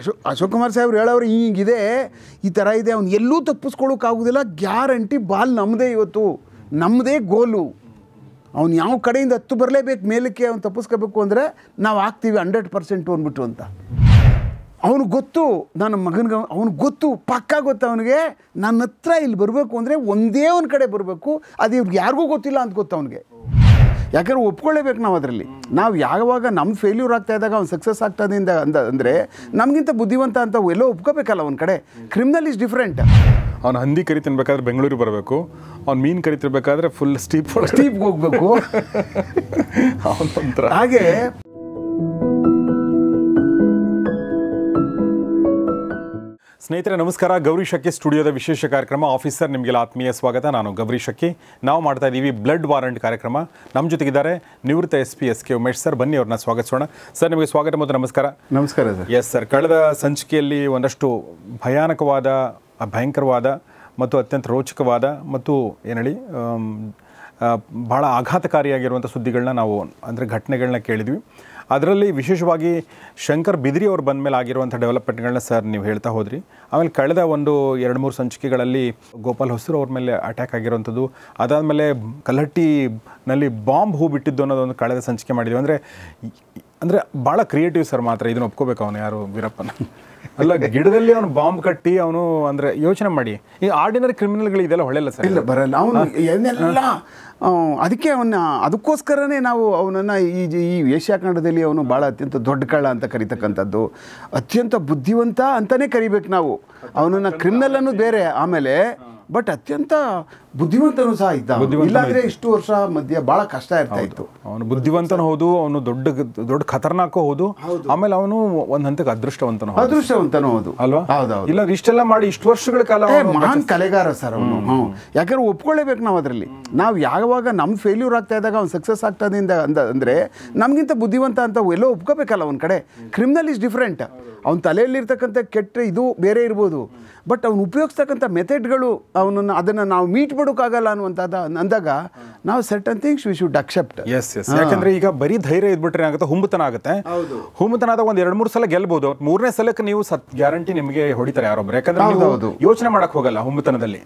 ಅಶೋ ಅಶೋಕ್ ಕುಮಾರ್ ಸಾಹೇಬ್ರು ಹೇಳೋರು ಹೀಗಿದೆ ಈ ಥರ ಇದೆ ಅವ್ನು ಎಲ್ಲೂ ತಪ್ಪಿಸ್ಕೊಳ್ಳೋಕ್ಕಾಗೋದಿಲ್ಲ ಗ್ಯಾರಂಟಿ ಬಾಲ್ ನಮ್ಮದೇ ಇವತ್ತು ನಮ್ಮದೇ ಗೋಲು ಅವ್ನು ಯಾವ ಕಡೆಯಿಂದ ಹತ್ತು ಬರಲೇಬೇಕು ಮೇಲಕ್ಕೆ ಅವ್ನು ತಪ್ಪಿಸ್ಕೋಬೇಕು ಅಂದರೆ ನಾವು ಹಾಕ್ತೀವಿ ಹಂಡ್ರೆಡ್ ಪರ್ಸೆಂಟು ಅಂದ್ಬಿಟ್ಟು ಅಂತ ಅವನು ಗೊತ್ತು ನನ್ನ ಮಗನಿಗೆ ಅವನು ಗೊತ್ತು ಪಕ್ಕ ಗೊತ್ತು ಅವನಿಗೆ ನನ್ನ ಹತ್ರ ಇಲ್ಲಿ ಬರಬೇಕು ಅಂದರೆ ಒಂದೇ ಒಂದು ಕಡೆ ಬರಬೇಕು ಅದು ಇವ್ರಿಗೆ ಯಾರಿಗೂ ಗೊತ್ತಿಲ್ಲ ಅಂತ ಗೊತ್ತು ಅವನಿಗೆ ಯಾಕಂದ್ರೆ ಒಪ್ಕೊಳ್ಳೇಬೇಕು ನಾವು ಅದರಲ್ಲಿ ನಾವು ಯಾವಾಗ ನಮ್ಮ ಫೇಲ್ಯೂರ್ ಆಗ್ತಾ ಇದ್ದಾಗ ಅವ್ನು ಸಕ್ಸಸ್ ಆಗ್ತಾ ಅಂತ ಅಂದ ಅಂದರೆ ನಮಗಿಂತ ಬುದ್ಧಿವಂತ ಅಂತ ಎಲ್ಲೋ ಒಪ್ಕೋಬೇಕಲ್ಲ ಒಂದು ಕಡೆ ಕ್ರಿಮಿನಲ್ ಇಸ್ ಡಿಫ್ರೆಂಟ್ ಅವ್ನು ಹಂದಿ ಕರಿ ತಿನ್ಬೇಕಾದ್ರೆ ಬೆಂಗಳೂರಿಗೆ ಬರಬೇಕು ಅವ್ನು ಮೀನು ಕರಿತಿರ್ಬೇಕಾದ್ರೆ ಫುಲ್ ಸ್ಟೀಪ್ ಸ್ಟೀಪ್ಗೆ ಹೋಗ್ಬೇಕು ಹಾಗೆ ಸ್ನೇಹಿತರೆ ನಮಸ್ಕಾರ ಗೌರಿ ಶಕ್ಕಿ ಸ್ಟುಡಿಯೋದ ವಿಶೇಷ ಕಾರ್ಯಕ್ರಮ ಆಫೀಸರ್ ನಿಮಗೆಲ್ಲ ಆತ್ಮೀಯ ಸ್ವಾಗತ ನಾನು ಗೌರಿ ಶಕ್ಕಿ ನಾವು ಮಾಡ್ತಾ ಇದ್ದೀವಿ ಬ್ಲಡ್ ವಾರಂಟ್ ಕಾರ್ಯಕ್ರಮ ನಮ್ಮ ಜೊತೆಗಿದ್ದಾರೆ ನಿವೃತ್ತ S P S K Umesh sir ಬನ್ನಿ ಅವ್ರನ್ನ ಸ್ವಾಗತಿಸೋಣ ಸರ್ ನಿಮಗೆ ಸ್ವಾಗತ ಮತ್ತು ನಮಸ್ಕಾರ ನಮಸ್ಕಾರ ಸರ್ ಎಸ್ ಸರ್ ಕಳೆದ ಸಂಚಿಕೆಯಲ್ಲಿ ಒಂದಷ್ಟು ಭಯಾನಕವಾದ ಭಯಂಕರವಾದ ಮತ್ತು ಅತ್ಯಂತ ರೋಚಕವಾದ ಮತ್ತು ಏನು ಹೇಳಿ ಭಾಳ ಆಘಾತಕಾರಿಯಾಗಿರುವಂಥ ಸುದ್ದಿಗಳನ್ನ ನಾವು ಅಂದರೆ ಘಟನೆಗಳನ್ನ ಕೇಳಿದ್ವಿ ಅದರಲ್ಲಿ ವಿಶೇಷವಾಗಿ ಶಂಕರ್ ಬಿದಿರಿ ಅವರು ಬಂದ ಮೇಲೆ ಆಗಿರುವಂಥ ಡೆವಲಪ್ಮೆಂಟ್ಗಳನ್ನ ಸರ್ ನೀವು ಹೇಳ್ತಾ ಹೋದ್ರಿ ಆಮೇಲೆ ಕಳೆದ ಒಂದು ಎರಡು ಮೂರು ಸಂಚಿಕೆಗಳಲ್ಲಿ ಗೋಪಾಲ್ ಹೊಸರು ಅವ್ರ ಮೇಲೆ ಅಟ್ಯಾಕ್ ಆಗಿರುವಂಥದ್ದು ಅದಾದಮೇಲೆ ಕಲ್ಹಟ್ಟಿನಲ್ಲಿ ಬಾಂಬ್ ಹೂ ಬಿಟ್ಟಿದ್ದು ಅನ್ನೋದೊಂದು ಕಳೆದ ಸಂಚಿಕೆ ಮಾಡಿದ್ವಿ ಅಂದರೆ ಅಂದರೆ ಭಾಳ ಕ್ರಿಯೇಟಿವ್ ಸರ್ ಮಾತ್ರ ಇದನ್ನ ಒಪ್ಕೋಬೇಕು ಅವನು ಯಾರು ವೀರಪ್ಪನ ಅಲ್ಲ ಗಿಡದಲ್ಲಿ ಅವನು ಬಾಂಬ್ ಕಟ್ಟಿ ಅವನು ಅಂದರೆ ಯೋಚನೆ ಮಾಡಿ ಈ ಆರ್ಡಿನರಿ ಕ್ರಿಮಿನಲ್ಗಳು ಇದೆಲ್ಲ ಒಳ್ಳೆಯಲ್ಲ ಸರ್ ಇಲ್ಲ ಬರಲ್ಲ ಅವನು ಏನೆಲ್ಲ ಅದಕ್ಕೆ ಅವನ್ನ ಅದಕ್ಕೋಸ್ಕರನೇ ನಾವು ಅವನನ್ನು ಈ ಈ ಏಷ್ಯಾ ಖಂಡದಲ್ಲಿ ಅವನು ಭಾಳ ಅತ್ಯಂತ ದೊಡ್ಡ ಕಳ್ಳ ಅಂತ ಕರಿತಕ್ಕಂಥದ್ದು ಅತ್ಯಂತ ಬುದ್ಧಿವಂತ ಅಂತಲೇ ಕರಿಬೇಕು ನಾವು ಅವನನ್ನು ಕ್ರಿಮಿನಲ್ ಅನ್ನೋದು ಬೇರೆ ಆಮೇಲೆ ಬಟ್ ಅತ್ಯಂತ ಬುದ್ಧಿವಂತನು ಸಹ ಇದ್ದ ಇಲ್ಲಾಂದ್ರೆ ಇಷ್ಟು ವರ್ಷ ಮಧ್ಯ ಬಹಳ ಕಷ್ಟ ಇರ್ತಾ ಇತ್ತು ಅವನು ಬುದ್ಧಿವಂತನ ಹೌದು ಅವನು ದೊಡ್ಡ ದೊಡ್ಡ ಖತರ್ನಾಕ ಹೌದು ಆಮೇಲೆ ಅವನು ಒಂದ್ ಹಂತಕ್ಕೆ ಅದೃಷ್ಟವಂತನ ಅದೃಷ್ಟವಂತನ ಹೌದು ಅಲ್ವಾ ಇಲ್ಲ ಇಷ್ಟೆಲ್ಲ ಮಾಡಿ ಇಷ್ಟು ವರ್ಷಗಳ ಕಾಲ ಮಹಾನ್ ಕಲೆಗಾರ ಸರ್ ಅವನು ಯಾಕಂದ್ರೆ ಒಪ್ಕೊಳ್ಳೇಬೇಕು ನಾವು ಅದರಲ್ಲಿ ನಾವು ಯಾವಾಗ ನಮ್ ಫೇಲ್ಯೂರ್ ಆಗ್ತಾ ಇದ್ದಾಗ ಅವ್ನು ಸಕ್ಸಸ್ ಆಗ್ತಾ ಅಂದ ಅಂದ್ರೆ ನಮ್ಗಿಂತ ಬುದ್ಧಿವಂತ ಅಂತ ಎಲ್ಲೋ ಒಪ್ಕೋಬೇಕಲ್ಲ ಅವ್ನ ಕಡೆ ಕ್ರಿಮಿನಲ್ ಇಸ್ ಡಿಫ್ರೆಂಟ್ ತಲೆಯಲ್ಲಿ ತಲೆಯಲ್ಲಿರ್ತಕ್ಕಂಥ ಕೆಟ್ಟ ಇದು ಬೇರೆ ಇರ್ಬೋದು ಬಟ್ ಅವ್ನು ಉಪಯೋಗಿಸ್ತಕ್ಕಂಥ ಮೆಥಡ್ಗಳು ಅವನನ್ನು ಅದನ್ನು ನಾವು ಮೀಟ್ ಬಿಡೋಕ್ಕಾಗಲ್ಲ ಅನ್ನುವಂಥದ್ದು ಅಂದಾಗ ನಾವು certain things we should accept yes yes ಯಾಕಂದ್ರೆ ಈಗ ಬರೀ ಧೈರ್ಯ ಇದ್ಬಿಟ್ರೆ ಏನಾಗುತ್ತೆ ಹುಂಬತನ ಆಗುತ್ತೆ ಹುಮ್ಮತನದ ಒಂದು ಎರಡು ಮೂರು ಸಲ ಗೆಲ್ಬಹುದು ಮೂರನೇ ಸಲಕ್ಕೆ ನೀವು ಸತ್ ಗ್ಯಾರಂಟಿ ನಿಮಗೆ ಹೊಡಿತಾರೆ ಯಾರೊಬ್ಬರು ಯಾಕಂದ್ರೆ ಯೋಚನೆ ಮಾಡಕ್ ಹೋಗಲ್ಲ ಹುಂಬತನದಲ್ಲಿ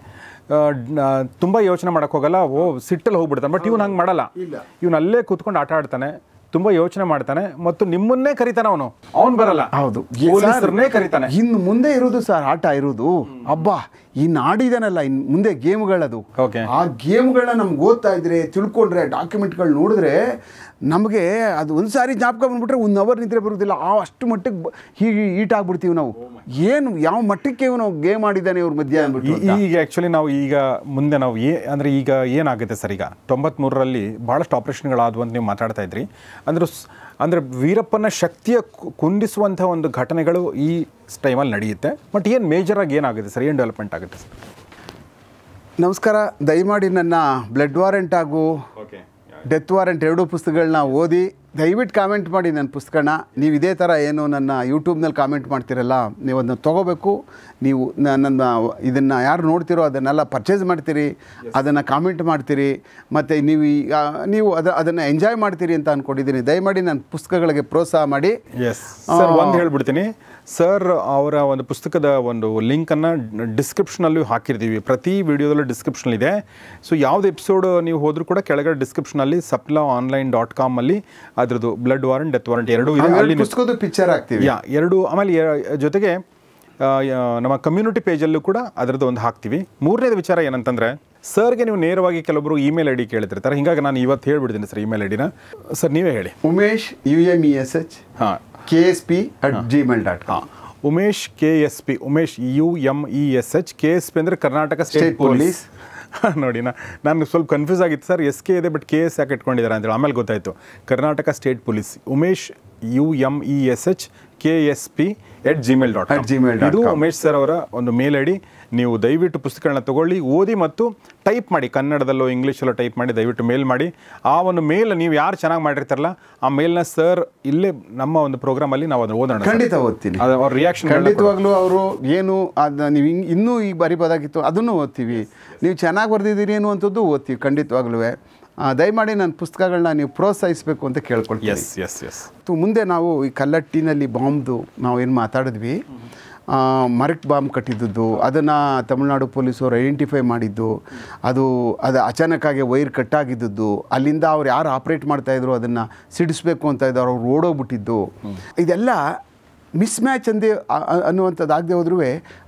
ತುಂಬಾ ಯೋಚನೆ ಮಾಡಕ್ ಹೋಗಲ್ಲ ಓ ಸಿಟ್ಟಲ್ಲಿ ಹೋಗ್ಬಿಡ್ತಾನೆ ಬಟ್ ಇವ್ನು ಹಂಗೆ ಮಾಡಲ್ಲ ಇವ್ನು ಅಲ್ಲೇ ಕೂತ್ಕೊಂಡು ಆಟ ಆಡ್ತಾನೆ ತುಂಬಾ ಯೋಚನೆ ಮಾಡ್ತಾನೆ ಮತ್ತು ನಿಮ್ಮನ್ನೇ ಕರಿತಾನೆ ಅವನು ಅವನು ಬರಲ್ಲ ಹೌದು ಕರಿತಾನೆ ಇನ್ನು ಮುಂದೆ ಇರೋದು ಸರ್ ಆಟ ಇರೋದು ಅಬ್ಬಾ ಇನ್ನು ಆಡಿದಾನಲ್ಲ ಇನ್ನು ಮುಂದೆ ಗೇಮ್ಗಳದು ಆ ಗೇಮ್ಗಳನ್ನ ನಮ್ಗೆ ಓದ್ತಾ ಇದ್ರೆ ತಿಳ್ಕೊಂಡ್ರೆ ಡಾಕ್ಯುಮೆಂಟ್ಗಳು ನೋಡಿದ್ರೆ ನಮಗೆ ಅದು ಒಂದು ಸಾರಿ ಜ್ಞಾಪಕ ಬಂದ್ಬಿಟ್ರೆ ಒಂದು ಅವರ್ ನಿದ್ರೆ ಬರುವುದಿಲ್ಲ ಆ ಅಷ್ಟು ಮಟ್ಟಕ್ಕೆ ಹೀಗೆ ಆಗ್ಬಿಡ್ತೀವಿ ನಾವು oh ಏನು ಯಾವ ಮಟ್ಟಕ್ಕೆ ಇವನು ಗೇಮ್ ಆಡಿದ್ದಾನೆ ಇವ್ರ ಮಧ್ಯ ಈಗ ಆ್ಯಕ್ಚುಲಿ ನಾವು ಈಗ ಮುಂದೆ ನಾವು ಏ ಅಂದರೆ ಈಗ ಏನಾಗುತ್ತೆ ಸರ್ ಈಗ ತೊಂಬತ್ತ್ಮೂರರಲ್ಲಿ ಭಾಳಷ್ಟು ಆಪ್ರೇಷನ್ಗಳಾದವು ಅಂತ ನೀವು ಮಾತಾಡ್ತಾ ಇದ್ರಿ ಅಂದ್ರೆ ಅಂದರೆ ವೀರಪ್ಪನ ಶಕ್ತಿಯ ಕುಂದಿಸುವಂಥ ಒಂದು ಘಟನೆಗಳು ಈ ಟೈಮಲ್ಲಿ ನಡೆಯುತ್ತೆ ಬಟ್ ಏನು ಮೇಜರಾಗಿ ಏನಾಗುತ್ತೆ ಸರ್ ಏನು ಡೆವಲಪ್ಮೆಂಟ್ ಆಗುತ್ತೆ ಸರ್ ನಮಸ್ಕಾರ ದಯಮಾಡಿ ನನ್ನ ಬ್ಲಡ್ ವಾರೆಂಟ್ ಹಾಗೂ ಓಕೆ ಡೆತ್ ವಾರೆಂಟ್ ಎರಡೂ ಪುಸ್ತಕಗಳನ್ನ ಓದಿ ದಯವಿಟ್ಟು ಕಾಮೆಂಟ್ ಮಾಡಿ ನನ್ನ ಪುಸ್ತಕನ ನೀವು ಇದೇ ಥರ ಏನು ನನ್ನ ಯೂಟ್ಯೂಬ್ನಲ್ಲಿ ಕಾಮೆಂಟ್ ಮಾಡ್ತೀರಲ್ಲ ನೀವು ಅದನ್ನ ತೊಗೋಬೇಕು ನೀವು ನನ್ನ ಇದನ್ನು ಯಾರು ನೋಡ್ತಿರೋ ಅದನ್ನೆಲ್ಲ ಪರ್ಚೇಸ್ ಮಾಡ್ತೀರಿ ಅದನ್ನು ಕಾಮೆಂಟ್ ಮಾಡ್ತೀರಿ ಮತ್ತು ನೀವು ಈಗ ನೀವು ಅದ ಅದನ್ನು ಎಂಜಾಯ್ ಮಾಡ್ತೀರಿ ಅಂತ ಅಂದ್ಕೊಂಡಿದ್ದೀನಿ ದಯಮಾಡಿ ನನ್ನ ಪುಸ್ತಕಗಳಿಗೆ ಪ್ರೋತ್ಸಾಹ ಮಾಡಿ ಎಸ್ ಒಂದು ಹೇಳ್ಬಿಡ್ತೀನಿ ಸರ್ ಅವರ ಒಂದು ಪುಸ್ತಕದ ಒಂದು ಲಿಂಕನ್ನು ಡಿಸ್ಕ್ರಿಪ್ಷನಲ್ಲೂ ಹಾಕಿರ್ತೀವಿ ಪ್ರತಿ ವಿಡಿಯೋದಲ್ಲೂ ಡಿಸ್ಕ್ರಿಪ್ಷನ್ ಇದೆ ಸೊ ಯಾವ್ದು ಎಪಿಸೋಡ್ ನೀವು ಹೋದರೂ ಕೂಡ ಕೆಳಗಡೆ ಡಿಸ್ಕ್ರಿಪ್ಷನಲ್ಲಿ ಸಪ್ಲಾ ಆನ್ಲೈನ್ ಡಾಟ್ ಕಾಮಲ್ಲಿ ಅದರದ್ದು ಬ್ಲಡ್ ವಾರಂಟ್ ಡೆತ್ ವಾರಂಟ್ ಎರಡು ಇದೆ ಅಲ್ಲಿ ಪುಸ್ತಕದ ಪಿಕ್ಚರ್ ಹಾಕ್ತೀವಿ ಯಾ ಎರಡು ಆಮೇಲೆ ಜೊತೆಗೆ ನಮ್ಮ ಕಮ್ಯುನಿಟಿ ಪೇಜಲ್ಲೂ ಕೂಡ ಅದರದ್ದು ಒಂದು ಹಾಕ್ತೀವಿ ಮೂರನೇದು ವಿಚಾರ ಏನಂತಂದರೆ ಸರ್ಗೆ ನೀವು ನೇರವಾಗಿ ಕೆಲವೊಬ್ಬರು ಇಮೇಲ್ ಐ ಡಿ ಕೇಳ್ತಿರ್ತಾರೆ ಹೀಗಾಗಿ ನಾನು ಇವತ್ತು ಹೇಳ್ಬಿಡ್ತೀನಿ ಸರ್ ಇಮೇಲ್ ಐ ಡಿನ ಸರ್ ನೀವೇ ಹೇಳಿ Umesh U M E S H ಹಾಂ K S P at Gmail dot com Umesh K S P Umesh U M E S H K S P ಅಂದರೆ ಕರ್ನಾಟಕ ಸ್ಟೇಟ್ ಪೊಲೀಸ್ ನೋಡಿ ನಾನು ಸ್ವಲ್ಪ ಕನ್ಫ್ಯೂಸ್ ಆಗಿತ್ತು ಸರ್ ಎಸ್ ಕೆ ಇದೆ ಬಟ್ ಕೆ ಎಸ್ ಯಾಕೆ ಇಟ್ಕೊಂಡಿದ್ದಾರೆ ಅಂತೇಳಿ ಆಮೇಲೆ ಗೊತ್ತಾಯಿತು Karnataka state police Umesh U M E S H K S P at Gmail dot at Gmail ಇದು ಉಮೇಶ್ ಸರ್ ಅವರ ಒಂದು ಮೇಲ್ ಐಡಿ ನೀವು ದಯವಿಟ್ಟು ಪುಸ್ತಕಗಳನ್ನ ತಗೊಳ್ಳಿ ಓದಿ ಮತ್ತು ಟೈಪ್ ಮಾಡಿ ಕನ್ನಡದಲ್ಲೋ ಇಂಗ್ಲೀಷಲ್ಲೋ ಟೈಪ್ ಮಾಡಿ ದಯವಿಟ್ಟು ಮೇಲ್ ಮಾಡಿ ಆ ಒಂದು ಮೇಲ್ ನೀವು ಯಾರು ಚೆನ್ನಾಗಿ ಮಾಡಿರ್ತಾರಲ್ಲ ಆ ಮೇಲ್ನ ಸರ್ ಇಲ್ಲೇ ನಮ್ಮ ಒಂದು ಪ್ರೋಗ್ರಾಮಲ್ಲಿ ನಾವು ಅದನ್ನು ಓದೋಣ ಖಂಡಿತ ಓದ್ತೀನಿ ಅವ್ರ ರಿಯಾಕ್ಷನ್ ಖಂಡಿತವಾಗ್ಲೂ ಅವರು ಏನು ಅದು ನೀವು ಇನ್ನೂ ಈಗ ಬರಿಬೋದಾಗಿತ್ತು ಅದನ್ನು ಓದ್ತೀವಿ ನೀವು ಚೆನ್ನಾಗಿ ಬರೆದಿದ್ದೀರಿ ಏನು ಓದ್ತೀವಿ ಖಂಡಿತವಾಗ್ಲೂ ದಯಮಾಡಿ ನನ್ನ ಪುಸ್ತಕಗಳನ್ನ ನೀವು ಪ್ರೋತ್ಸಾಹಿಸಬೇಕು ಅಂತ ಕೇಳ್ಕೊಳ್ತೀವಿ ಎಸ್ ಎಸ್ ಎಸ್ ಮುಂದೆ ನಾವು ಈ ಕಲ್ಲಟ್ಟಿನಲ್ಲಿ ಬಾಂಬ್ದು ನಾವು ಏನು ಮಾತಾಡಿದ್ವಿ ಮರಟ್ ಬಾಂಬ್ ಕಟ್ಟಿದ್ದದ್ದು ಅದನ್ನು ತಮಿಳ್ನಾಡು ಪೊಲೀಸರು ಐಡೆಂಟಿಫೈ ಮಾಡಿದ್ದು ಅದು ಅದು ಅಚಾನಕ್ಕಾಗಿ ವೈರ್ ಕಟ್ಟಾಗಿದ್ದದ್ದು ಅಲ್ಲಿಂದ ಅವ್ರು ಯಾರು ಆಪ್ರೇಟ್ ಮಾಡ್ತಾಯಿದ್ರು ಅದನ್ನು ಸಿಡಿಸ್ಬೇಕು ಅಂತ ಇದ್ದಾರೆ ಅವ್ರು ಓಡೋಗ್ಬಿಟ್ಟಿದ್ದು ಇದೆಲ್ಲ ಮಿಸ್ ಮ್ಯಾಚ್ ಅಂದೇ ಅನ್ನುವಂಥದ್ದು ಆಗದೆ ಹೋದ್ರೂ